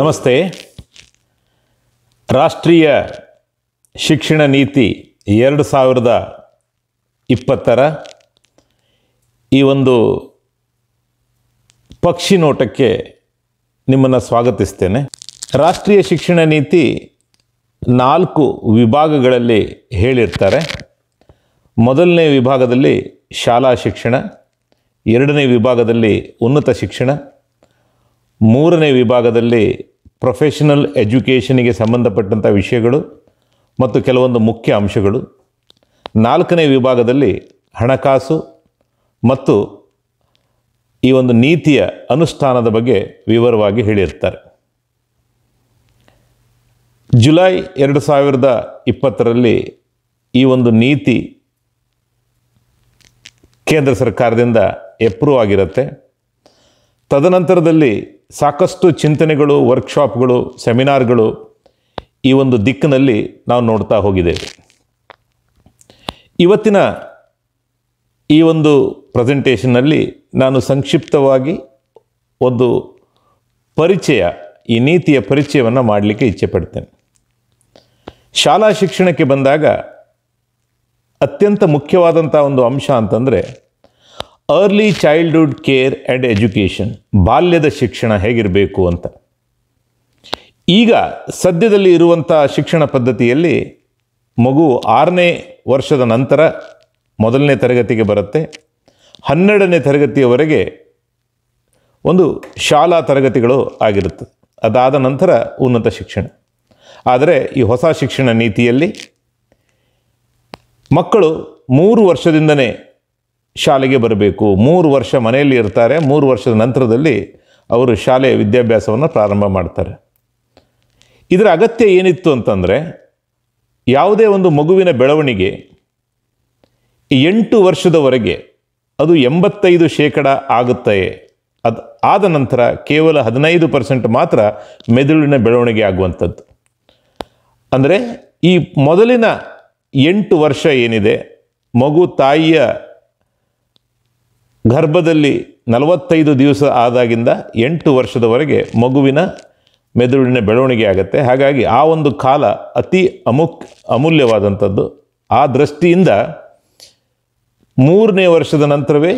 ನಮಸ್ತೆ ರಾಷ್ಟ್ರೀಯ ಶಿಕ್ಷಣ ನೀತಿ ಎರಡು ಸಾವಿರದ ಇಪ್ಪತ್ತರ ಈ ಒಂದು ಪಕ್ಷಿ ನೋಟಕ್ಕೆ ನಿಮ್ಮನ್ನು ಸ್ವಾಗತಿಸ್ತೇನೆ ರಾಷ್ಟ್ರೀಯ ಶಿಕ್ಷಣ ನೀತಿ ನಾಲ್ಕು ವಿಭಾಗಗಳಲ್ಲಿ ಹೇಳಿರ್ತಾರೆ ಮೊದಲನೇ ವಿಭಾಗದಲ್ಲಿ ಶಾಲಾ ಶಿಕ್ಷಣ ಎರಡನೇ ವಿಭಾಗದಲ್ಲಿ ಉನ್ನತ ಶಿಕ್ಷಣ ಮೂರನೇ ವಿಭಾಗದಲ್ಲಿ ಪ್ರೊಫೆಷನಲ್ ಎಜುಕೇಷನಿಗೆ ಸಂಬಂಧಪಟ್ಟಂಥ ವಿಷಯಗಳು ಮತ್ತು ಕೆಲವೊಂದು ಮುಖ್ಯ ಅಂಶಗಳು ನಾಲ್ಕನೇ ವಿಭಾಗದಲ್ಲಿ ಹಣಕಾಸು ಮತ್ತು ಈ ಒಂದು ನೀತಿಯ ಅನುಷ್ಠಾನದ ಬಗ್ಗೆ ವಿವರವಾಗಿ ಹೇಳಿರ್ತಾರೆ ಜುಲೈ ಎರಡು ಸಾವಿರದ ಇಪ್ಪತ್ತರಲ್ಲಿ ಈ ಒಂದು ನೀತಿ ಕೇಂದ್ರ ಸರ್ಕಾರದಿಂದ ಎಪ್ರೂವ್ ಆಗಿರುತ್ತೆ ತದನಂತರದಲ್ಲಿ ಸಾಕಷ್ಟು ಚಿಂತನೆಗಳು ವರ್ಕ್ಶಾಪ್ಗಳು ಸೆಮಿನಾರ್ಗಳು ಈ ಒಂದು ದಿಕ್ಕಿನಲ್ಲಿ ನಾವು ನೋಡ್ತಾ ಹೋಗಿದ್ದೇವೆ ಇವತ್ತಿನ ಈ ಒಂದು ಪ್ರೆಸೆಂಟೇಷನ್ನಲ್ಲಿ ನಾನು ಸಂಕ್ಷಿಪ್ತವಾಗಿ ಒಂದು ಪರಿಚಯ ಈ ನೀತಿಯ ಪರಿಚಯವನ್ನು ಮಾಡಲಿಕ್ಕೆ ಇಚ್ಛೆ ಪಡ್ತೇನೆ ಶಾಲಾ ಶಿಕ್ಷಣಕ್ಕೆ ಬಂದಾಗ ಅತ್ಯಂತ ಮುಖ್ಯವಾದಂಥ ಒಂದು ಅಂಶ ಅಂತಂದರೆ early childhood care and education ಬಾಲ್ಯದ ಶಿಕ್ಷಣ ಹೇಗಿರಬೇಕು ಅಂತ ಈಗ ಸದ್ಯದಲ್ಲಿ ಇರುವಂಥ ಶಿಕ್ಷಣ ಪದ್ಧತಿಯಲ್ಲಿ ಮಗು ಆರನೇ ವರ್ಷದ ನಂತರ ಮೊದಲನೇ ತರಗತಿಗೆ ಬರುತ್ತೆ ಹನ್ನೆರಡನೇ ತರಗತಿಯವರೆಗೆ ಒಂದು ಶಾಲಾ ತರಗತಿಗಳು ಆಗಿರುತ್ತೆ ಅದಾದ ನಂತರ ಉನ್ನತ ಶಿಕ್ಷಣ ಆದರೆ ಈ ಹೊಸ ಶಿಕ್ಷಣ ನೀತಿಯಲ್ಲಿ ಮಕ್ಕಳು ಮೂರು ವರ್ಷದಿಂದನೇ ಶಾಲೆಗೆ ಬರಬೇಕು ಮೂರು ವರ್ಷ ಮನೆಯಲ್ಲಿ ಇರ್ತಾರೆ ಮೂರು ವರ್ಷದ ನಂತರದಲ್ಲಿ ಅವರು ಶಾಲೆಯ ವಿದ್ಯಾಭ್ಯಾಸವನ್ನು ಪ್ರಾರಂಭ ಮಾಡ್ತಾರೆ ಇದರ ಅಗತ್ಯ ಏನಿತ್ತು ಅಂತಂದರೆ ಯಾವುದೇ ಒಂದು ಮಗುವಿನ ಬೆಳವಣಿಗೆ ಎಂಟು ವರ್ಷದವರೆಗೆ ಅದು ಎಂಬತ್ತೈದು ಶೇಕಡ ಆಗುತ್ತೆ ಅದು ಆದ ನಂತರ ಕೇವಲ ಹದಿನೈದು ಪರ್ಸೆಂಟ್ ಮಾತ್ರ ಮೆದುಳಿನ ಬೆಳವಣಿಗೆ ಆಗುವಂಥದ್ದು ಅಂದರೆ ಈ ಮೊದಲಿನ ಎಂಟು ವರ್ಷ ಏನಿದೆ ಮಗು ತಾಯಿಯ ಗರ್ಭದಲ್ಲಿ ನಲವತ್ತೈದು ದಿವಸ ಆದಾಗಿಂದ ಎಂಟು ವರ್ಷದವರೆಗೆ ಮಗುವಿನ ಮೆದುಳಿನ ಬೆಳವಣಿಗೆ ಆಗುತ್ತೆ ಹಾಗಾಗಿ ಆ ಒಂದು ಕಾಲ ಅತಿ ಅಮುಕ್ ಅಮೂಲ್ಯವಾದಂಥದ್ದು ಆ ದೃಷ್ಟಿಯಿಂದ ಮೂರನೇ ವರ್ಷದ ನಂತರವೇ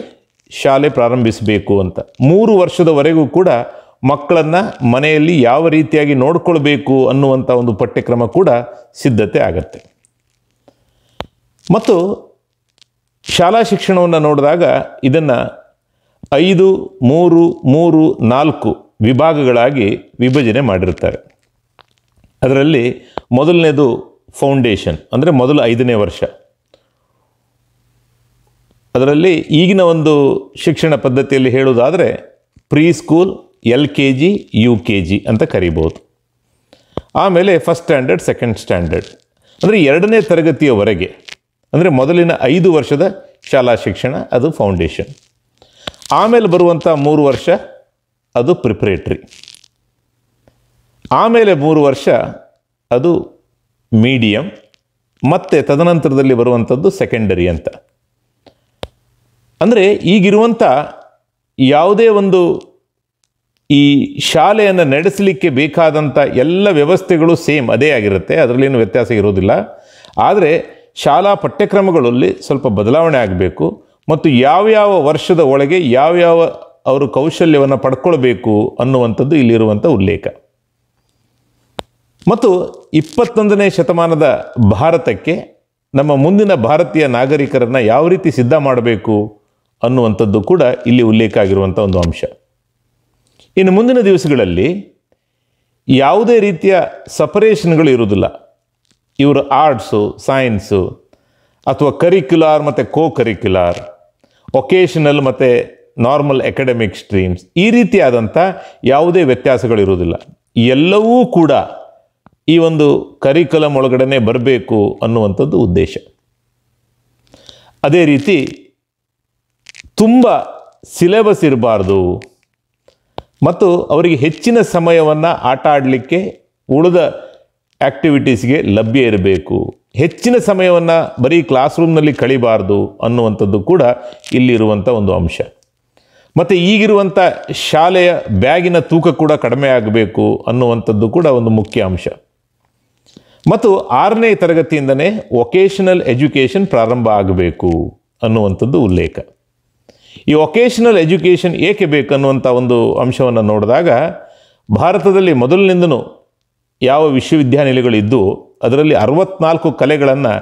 ಶಾಲೆ ಪ್ರಾರಂಭಿಸಬೇಕು ಅಂತ ಮೂರು ವರ್ಷದವರೆಗೂ ಕೂಡ ಮಕ್ಕಳನ್ನು ಮನೆಯಲ್ಲಿ ಯಾವ ರೀತಿಯಾಗಿ ನೋಡಿಕೊಳ್ಬೇಕು ಅನ್ನುವಂಥ ಒಂದು ಪಠ್ಯಕ್ರಮ ಕೂಡ ಸಿದ್ಧತೆ ಆಗತ್ತೆ ಮತ್ತು ಶಾಲಾ ಶಿಕ್ಷಣವನ್ನು ನೋಡಿದಾಗ ಇದನ್ನು ಐದು ಮೂರು ಮೂರು ನಾಲ್ಕು ವಿಭಾಗಗಳಾಗಿ ವಿಭಜನೆ ಮಾಡಿರ್ತಾರೆ ಅದರಲ್ಲಿ ಮೊದಲನೇದು ಫೌಂಡೇಶನ್ ಅಂದರೆ ಮೊದಲು ಐದನೇ ವರ್ಷ ಅದರಲ್ಲಿ ಈಗಿನ ಒಂದು ಶಿಕ್ಷಣ ಪದ್ಧತಿಯಲ್ಲಿ ಹೇಳುವುದಾದರೆ preschool L K G U K G ಅಂತ ಕರಿಬೋದು ಆಮೇಲೆ ಫಸ್ಟ್ ಸ್ಟ್ಯಾಂಡರ್ಡ್ ಸೆಕೆಂಡ್ ಸ್ಟ್ಯಾಂಡರ್ಡ್ ಅಂದರೆ ಎರಡನೇ ತರಗತಿಯವರೆಗೆ ಅಂದರೆ ಮೊದಲಿನ ಐದು ವರ್ಷದ ಶಾಲಾ ಶಿಕ್ಷಣ ಅದು ಫೌಂಡೇಶನ್ ಆಮೇಲೆ ಬರುವಂಥ ಮೂರು ವರ್ಷ ಅದು ಪ್ರಿಪ್ರೇಟ್ರಿ ಆಮೇಲೆ ಮೂರು ವರ್ಷ ಅದು ಮೀಡಿಯಂ ಮತ್ತು ತದನಂತರದಲ್ಲಿ ಬರುವಂಥದ್ದು ಸೆಕೆಂಡರಿ ಅಂತ ಅಂದರೆ ಈಗಿರುವಂಥ ಯಾವುದೇ ಒಂದು ಈ ಶಾಲೆಯನ್ನು ನಡೆಸಲಿಕ್ಕೆ ಬೇಕಾದಂಥ ಎಲ್ಲ ವ್ಯವಸ್ಥೆಗಳು ಸೇಮ್ ಅದೇ ಆಗಿರುತ್ತೆ ಅದರಲ್ಲೇನು ವ್ಯತ್ಯಾಸ ಇರೋದಿಲ್ಲ ಆದರೆ ಶಾಲಾ ಪಠ್ಯಕ್ರಮಗಳಲ್ಲಿ ಸ್ವಲ್ಪ ಬದಲಾವಣೆ ಆಗಬೇಕು ಮತ್ತು ಯಾವ್ಯಾವ ವರ್ಷದ ಒಳಗೆ ಯಾವ್ಯಾವ ಅವರು ಕೌಶಲ್ಯವನ್ನು ಪಡ್ಕೊಳ್ಬೇಕು ಅನ್ನುವಂಥದ್ದು ಇಲ್ಲಿರುವಂಥ ಉಲ್ಲೇಖ ಮತ್ತು ಇಪ್ಪತ್ತೊಂದನೇ ಶತಮಾನದ ಭಾರತಕ್ಕೆ ನಮ್ಮ ಮುಂದಿನ ಭಾರತೀಯ ನಾಗರಿಕರನ್ನು ಯಾವ ರೀತಿ ಸಿದ್ಧ ಮಾಡಬೇಕು ಅನ್ನುವಂಥದ್ದು ಕೂಡ ಇಲ್ಲಿ ಉಲ್ಲೇಖ ಆಗಿರುವಂಥ ಒಂದು ಅಂಶ ಇನ್ನು ಮುಂದಿನ ದಿವಸಗಳಲ್ಲಿ ಯಾವುದೇ ರೀತಿಯ ಸಪರೇಷನ್ಗಳು ಇರುವುದಿಲ್ಲ ಇವರು ಆರ್ಟ್ಸು ಸೈನ್ಸು ಅಥವಾ ಕರಿಕ್ಯುಲಾರ್ ಮತ್ತು ಕೋ ಕರಿಕ್ಯುಲಾರ್ ಒಕೇಷನಲ್ ಮತ್ತು ನಾರ್ಮಲ್ ಅಕಾಡೆಮಿಕ್ ಸ್ಟ್ರೀಮ್ಸ್ ಈ ರೀತಿಯಾದಂಥ ಯಾವುದೇ ವ್ಯತ್ಯಾಸಗಳಿರುವುದಿಲ್ಲ ಎಲ್ಲವೂ ಕೂಡ ಈ ಒಂದು ಕರಿಕುಲಮ್ ಒಳಗಡೆ ಬರಬೇಕು ಅನ್ನುವಂಥದ್ದು ಉದ್ದೇಶ ಅದೇ ರೀತಿ ತುಂಬ ಸಿಲೆಬಸ್ ಇರಬಾರ್ದು ಮತ್ತು ಅವರಿಗೆ ಹೆಚ್ಚಿನ ಸಮಯವನ್ನು ಆಟ ಆಡಲಿಕ್ಕೆ ಉಳಿದ ಆ್ಯಕ್ಟಿವಿಟೀಸ್ಗೆ ಲಭ್ಯ ಇರಬೇಕು ಹೆಚ್ಚಿನ ಸಮಯವನ್ನು ಬರೀ ಕ್ಲಾಸ್ ರೂಮ್ನಲ್ಲಿ ಕಳಿಬಾರ್ದು ಅನ್ನುವಂಥದ್ದು ಕೂಡ ಇಲ್ಲಿರುವಂಥ ಒಂದು ಅಂಶ ಮತ್ತು ಈಗಿರುವಂಥ ಶಾಲೆಯ ಬ್ಯಾಗಿನ ತೂಕ ಕೂಡ ಕಡಿಮೆ ಆಗಬೇಕು ಅನ್ನುವಂಥದ್ದು ಕೂಡ ಒಂದು ಮುಖ್ಯ ಅಂಶ ಮತ್ತು ಆರನೇ ತರಗತಿಯಿಂದನೇ ವೊಕೇಷನಲ್ ಎಜುಕೇಷನ್ ಪ್ರಾರಂಭ ಆಗಬೇಕು ಅನ್ನುವಂಥದ್ದು ಉಲ್ಲೇಖ ಈ ವೊಕೇಷನಲ್ ಎಜುಕೇಷನ್ ಏಕೆ ಬೇಕು ಅನ್ನುವಂಥ ಒಂದು ಅಂಶವನ್ನು ನೋಡಿದಾಗ ಭಾರತದಲ್ಲಿ ಮೊದಲಿನಿಂದನೂ ಯಾವ ವಿಶ್ವವಿದ್ಯಾನಿಲಯಗಳಿದ್ದು ಅದರಲ್ಲಿ ಅರವತ್ನಾಲ್ಕು ಕಲೆಗಳನ್ನು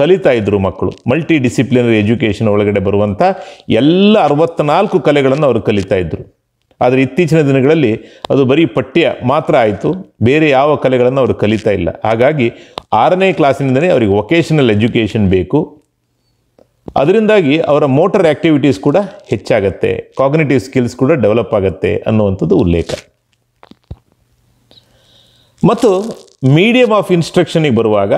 ಕಲಿತಾ ಇದ್ದರು ಮಕ್ಕಳು ಮಲ್ಟಿ ಡಿಸಿಪ್ಲಿನರಿ ಎಜುಕೇಷನ್ ಒಳಗಡೆ ಬರುವಂಥ ಎಲ್ಲ ಅರವತ್ನಾಲ್ಕು ಕಲೆಗಳನ್ನು ಅವರು ಕಲಿತಾ ಇದ್ದರು ಆದರೆ ಇತ್ತೀಚಿನ ದಿನಗಳಲ್ಲಿ ಅದು ಬರೀ ಪಠ್ಯ ಮಾತ್ರ ಆಯಿತು ಬೇರೆ ಯಾವ ಕಲೆಗಳನ್ನು ಅವರು ಕಲಿತಾ ಇಲ್ಲ ಹಾಗಾಗಿ ಆರನೇ ಕ್ಲಾಸಿನಿಂದಲೇ ಅವರಿಗೆ ವೊಕೇಷನಲ್ ಎಜುಕೇಷನ್ ಬೇಕು ಅದರಿಂದಾಗಿ ಅವರ ಮೋಟರ್ ಆ್ಯಕ್ಟಿವಿಟೀಸ್ ಕೂಡ ಹೆಚ್ಚಾಗತ್ತೆ ಕಾಗ್ನೇಟಿವ್ ಸ್ಕಿಲ್ಸ್ ಕೂಡ ಡೆವಲಪ್ ಆಗುತ್ತೆ ಅನ್ನುವಂಥದ್ದು ಉಲ್ಲೇಖ ಮತ್ತು ಮೀಡಿಯಮ್ ಆಫ್ ಇನ್ಸ್ಟ್ರಕ್ಷನಿಗೆ ಬರುವಾಗ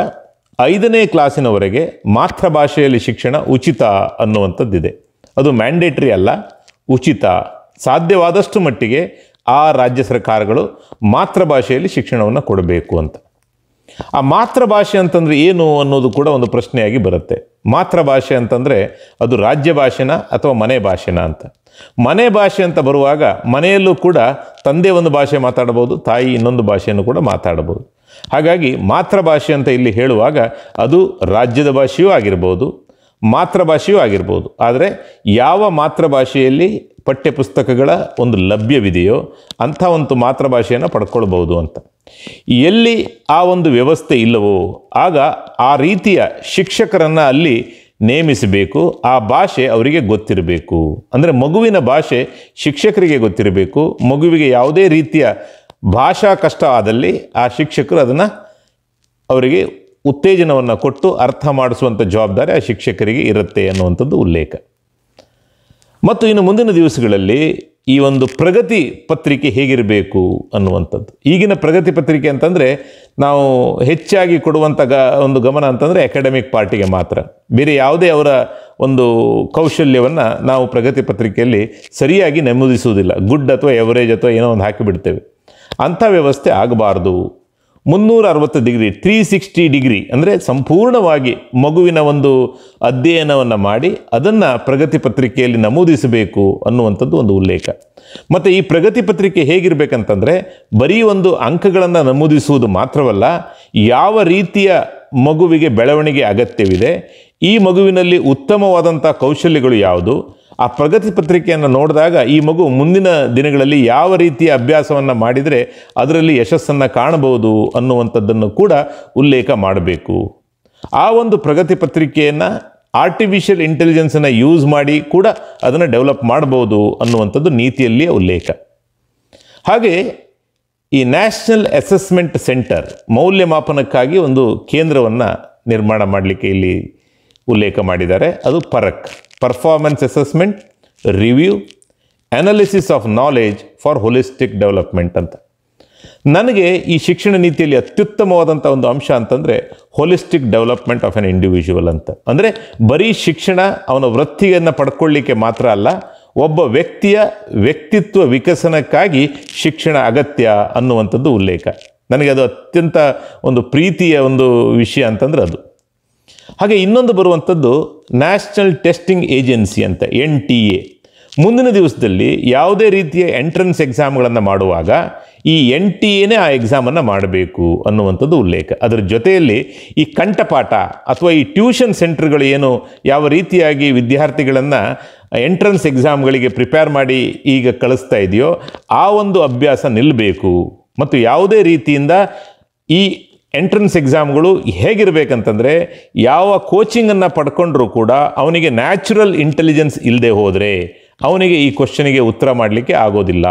ಐದನೇ ಕ್ಲಾಸಿನವರೆಗೆ ಮಾತೃಭಾಷೆಯಲ್ಲಿ ಶಿಕ್ಷಣ ಉಚಿತ ಅನ್ನುವಂಥದ್ದಿದೆ ಅದು ಮ್ಯಾಂಡೇಟ್ರಿ ಅಲ್ಲ ಉಚಿತ ಸಾಧ್ಯವಾದಷ್ಟು ಮಟ್ಟಿಗೆ ಆ ರಾಜ್ಯ ಸರ್ಕಾರಗಳು ಮಾತೃಭಾಷೆಯಲ್ಲಿ ಶಿಕ್ಷಣವನ್ನು ಕೊಡಬೇಕು ಅಂತ ಆ ಮಾತೃಭಾಷೆ ಅಂತಂದರೆ ಏನು ಅನ್ನೋದು ಕೂಡ ಒಂದು ಪ್ರಶ್ನೆಯಾಗಿ ಬರುತ್ತೆ ಮಾತೃಭಾಷೆ ಅಂತಂದರೆ ಅದು ರಾಜ್ಯ ಭಾಷೆನ ಅಥವಾ ಮನೆ ಭಾಷೆನ ಅಂತ ಮನೆ ಭಾಷೆ ಅಂತ ಬರುವಾಗ ಮನೆಯಲ್ಲೂ ಕೂಡ ತಂದೆ ಒಂದು ಭಾಷೆ ಮಾತಾಡ್ಬೋದು ತಾಯಿ ಇನ್ನೊಂದು ಭಾಷೆಯನ್ನು ಕೂಡ ಮಾತಾಡ್ಬೋದು ಹಾಗಾಗಿ ಮಾತೃಭಾಷೆ ಅಂತ ಇಲ್ಲಿ ಹೇಳುವಾಗ ಅದು ರಾಜ್ಯದ ಭಾಷೆಯೂ ಆಗಿರ್ಬೋದು ಮಾತೃಭಾಷೆಯೂ ಆಗಿರ್ಬೋದು ಆದರೆ ಯಾವ ಮಾತೃಭಾಷೆಯಲ್ಲಿ ಪಠ್ಯಪುಸ್ತಕಗಳ ಒಂದು ಲಭ್ಯವಿದೆಯೋ ಅಂಥ ಒಂದು ಮಾತೃಭಾಷೆಯನ್ನು ಪಡ್ಕೊಳ್ಬೋದು ಅಂತ ಎಲ್ಲಿ ಆ ಒಂದು ವ್ಯವಸ್ಥೆ ಇಲ್ಲವೋ ಆಗ ಆ ರೀತಿಯ ಶಿಕ್ಷಕರನ್ನು ಅಲ್ಲಿ ನೇಮಿಸಬೇಕು ಆ ಭಾಷೆ ಅವರಿಗೆ ಗೊತ್ತಿರಬೇಕು ಅಂದರೆ ಮಗುವಿನ ಭಾಷೆ ಶಿಕ್ಷಕರಿಗೆ ಗೊತ್ತಿರಬೇಕು ಮಗುವಿಗೆ ಯಾವುದೇ ರೀತಿಯ ಭಾಷಾ ಕಷ್ಟ ಆದಲ್ಲಿ ಆ ಶಿಕ್ಷಕರು ಅದನ್ನು ಅವರಿಗೆ ಉತ್ತೇಜನವನ್ನು ಕೊಟ್ಟು ಅರ್ಥ ಮಾಡಿಸುವಂಥ ಜವಾಬ್ದಾರಿ ಆ ಶಿಕ್ಷಕರಿಗೆ ಇರುತ್ತೆ ಅನ್ನುವಂಥದ್ದು ಉಲ್ಲೇಖ ಮತ್ತು ಇನ್ನು ಮುಂದಿನ ದಿವಸಗಳಲ್ಲಿ ಈ ಒಂದು ಪ್ರಗತಿ ಪತ್ರಿಕೆ ಹೇಗಿರಬೇಕು ಅನ್ನುವಂಥದ್ದು ಈಗಿನ ಪ್ರಗತಿ ಪತ್ರಿಕೆ ಅಂತಂದರೆ ನಾವು ಹೆಚ್ಚಾಗಿ ಕೊಡುವಂಥ ಗ ಒಂದು ಗಮನ ಅಂತಂದರೆ ಅಕಾಡೆಮಿಕ್ ಪಾರ್ಟಿಗೆ ಮಾತ್ರ ಬೇರೆ ಯಾವುದೇ ಅವರ ಒಂದು ಕೌಶಲ್ಯವನ್ನು ನಾವು ಪ್ರಗತಿ ಪತ್ರಿಕೆಯಲ್ಲಿ ಸರಿಯಾಗಿ ನಮೂದಿಸುವುದಿಲ್ಲ ಗುಡ್ ಅಥವಾ ಎವರೇಜ್ ಅಥವಾ ಏನೋ ಒಂದು ಹಾಕಿಬಿಡ್ತೇವೆ ಅಂಥ ವ್ಯವಸ್ಥೆ ಆಗಬಾರ್ದು ಮುನ್ನೂರ ಅರವತ್ತು ಡಿಗ್ರಿ ತ್ರೀ ಸಿಕ್ಸ್ಟಿ ಡಿಗ್ರಿ ಅಂದರೆ ಸಂಪೂರ್ಣವಾಗಿ ಮಗುವಿನ ಒಂದು ಅಧ್ಯಯನವನ್ನು ಮಾಡಿ ಅದನ್ನು ಪ್ರಗತಿ ಪತ್ರಿಕೆಯಲ್ಲಿ ನಮೂದಿಸಬೇಕು ಅನ್ನುವಂಥದ್ದು ಒಂದು ಉಲ್ಲೇಖ ಮತ್ತು ಈ ಪ್ರಗತಿ ಪತ್ರಿಕೆ ಹೇಗಿರಬೇಕಂತಂದರೆ ಬರೀ ಒಂದು ಅಂಕಗಳನ್ನು ನಮೂದಿಸುವುದು ಮಾತ್ರವಲ್ಲ ಯಾವ ರೀತಿಯ ಮಗುವಿಗೆ ಬೆಳವಣಿಗೆ ಅಗತ್ಯವಿದೆ ಈ ಮಗುವಿನಲ್ಲಿ ಉತ್ತಮವಾದಂಥ ಕೌಶಲ್ಯಗಳು ಯಾವುದು ಆ ಪ್ರಗತಿ ಪತ್ರಿಕೆಯನ್ನು ನೋಡಿದಾಗ ಈ ಮಗು ಮುಂದಿನ ದಿನಗಳಲ್ಲಿ ಯಾವ ರೀತಿಯ ಅಭ್ಯಾಸವನ್ನು ಮಾಡಿದರೆ ಅದರಲ್ಲಿ ಯಶಸ್ಸನ್ನು ಕಾಣಬಹುದು ಅನ್ನುವಂಥದ್ದನ್ನು ಕೂಡ ಉಲ್ಲೇಖ ಮಾಡಬೇಕು ಆ ಒಂದು ಪ್ರಗತಿ ಪತ್ರಿಕೆಯನ್ನು ಆರ್ಟಿಫಿಷಿಯಲ್ ಇಂಟೆಲಿಜೆನ್ಸನ್ನು ಯೂಸ್ ಮಾಡಿ ಕೂಡ ಅದನ್ನು ಡೆವಲಪ್ ಮಾಡಬಹುದು ಅನ್ನುವಂಥದ್ದು ನೀತಿಯಲ್ಲಿಯ ಉಲ್ಲೇಖ ಹಾಗೆ ಈ ನ್ಯಾಷನಲ್ ಅಸೆಸ್ಮೆಂಟ್ ಸೆಂಟರ್ ಮೌಲ್ಯಮಾಪನಕ್ಕಾಗಿ ಒಂದು ಕೇಂದ್ರವನ್ನು ನಿರ್ಮಾಣ ಮಾಡಲಿಕ್ಕೆ ಇಲ್ಲಿ ಉಲ್ಲೇಖ ಮಾಡಿದ್ದಾರೆ ಅದು PARAKH performance assessment review analysis of knowledge for holistic development ಅಂತ ನನಗೆ ಈ ಶಿಕ್ಷಣ ನೀತಿಯಲ್ಲಿ ಅತ್ಯುತ್ತಮವಾದಂಥ ಒಂದು ಅಂಶ ಅಂತಂದರೆ holistic development of an individual ಅಂತ ಅಂದರೆ ಬರೀ ಶಿಕ್ಷಣ ಅವನ ವೃತ್ತಿಯನ್ನು ಪಡ್ಕೊಳ್ಳಿಕ್ಕೆ ಮಾತ್ರ ಅಲ್ಲ ಒಬ್ಬ ವ್ಯಕ್ತಿಯ ವ್ಯಕ್ತಿತ್ವ ವಿಕಸನಕ್ಕಾಗಿ ಶಿಕ್ಷಣ ಅಗತ್ಯ ಅನ್ನುವಂಥದ್ದು ಉಲ್ಲೇಖ ನನಗೆ ಅದು ಅತ್ಯಂತ ಒಂದು ಪ್ರೀತಿಯ ಒಂದು ವಿಷಯ ಅಂತಂದರೆ ಅದು ಹಾಗೆ ಇನ್ನೊಂದು ಬರುವಂಥದ್ದು ನ್ಯಾಷನಲ್ ಟೆಸ್ಟಿಂಗ್ ಏಜೆನ್ಸಿ ಅಂತ ಎನ್ ಟಿ ಎ ಮುಂದಿನ ದಿವಸದಲ್ಲಿ ಯಾವುದೇ ರೀತಿಯ ಎಂಟ್ರೆನ್ಸ್ ಎಕ್ಸಾಮ್ಗಳನ್ನು ಮಾಡುವಾಗ ಈ ಎನ್ ಟಿ ಎನೇ ಆ ಎಕ್ಸಾಮನ್ನು ಮಾಡಬೇಕು ಅನ್ನುವಂಥದ್ದು ಉಲ್ಲೇಖ ಅದರ ಜೊತೆಯಲ್ಲಿ ಈ ಕಂಠಪಾಠ ಅಥವಾ ಈ ಟ್ಯೂಷನ್ ಸೆಂಟರ್ಗಳು ಏನು ಯಾವ ರೀತಿಯಾಗಿ ವಿದ್ಯಾರ್ಥಿಗಳನ್ನು ಎಂಟ್ರೆನ್ಸ್ ಎಕ್ಸಾಮ್ಗಳಿಗೆ ಪ್ರಿಪೇರ್ ಮಾಡಿ ಈಗ ಕಳಿಸ್ತಾ ಇದೆಯೋ ಆ ಒಂದು ಅಭ್ಯಾಸ ನಿಲ್ಲಬೇಕು ಮತ್ತು ಯಾವುದೇ ರೀತಿಯಿಂದ ಈ ಎಂಟ್ರೆನ್ಸ್ ಎಕ್ಸಾಮ್ಗಳು ಹೇಗಿರಬೇಕಂತಂದರೆ ಯಾವ ಕೋಚಿಂಗನ್ನು ಪಡ್ಕೊಂಡ್ರೂ ಕೂಡ ಅವನಿಗೆ ನ್ಯಾಚುರಲ್ ಇಂಟೆಲಿಜೆನ್ಸ್ ಇಲ್ಲದೆ ಹೋದರೆ ಅವನಿಗೆ ಈ ಕ್ವಶನಿಗೆ ಉತ್ತರ ಮಾಡಲಿಕ್ಕೆ ಆಗೋದಿಲ್ಲ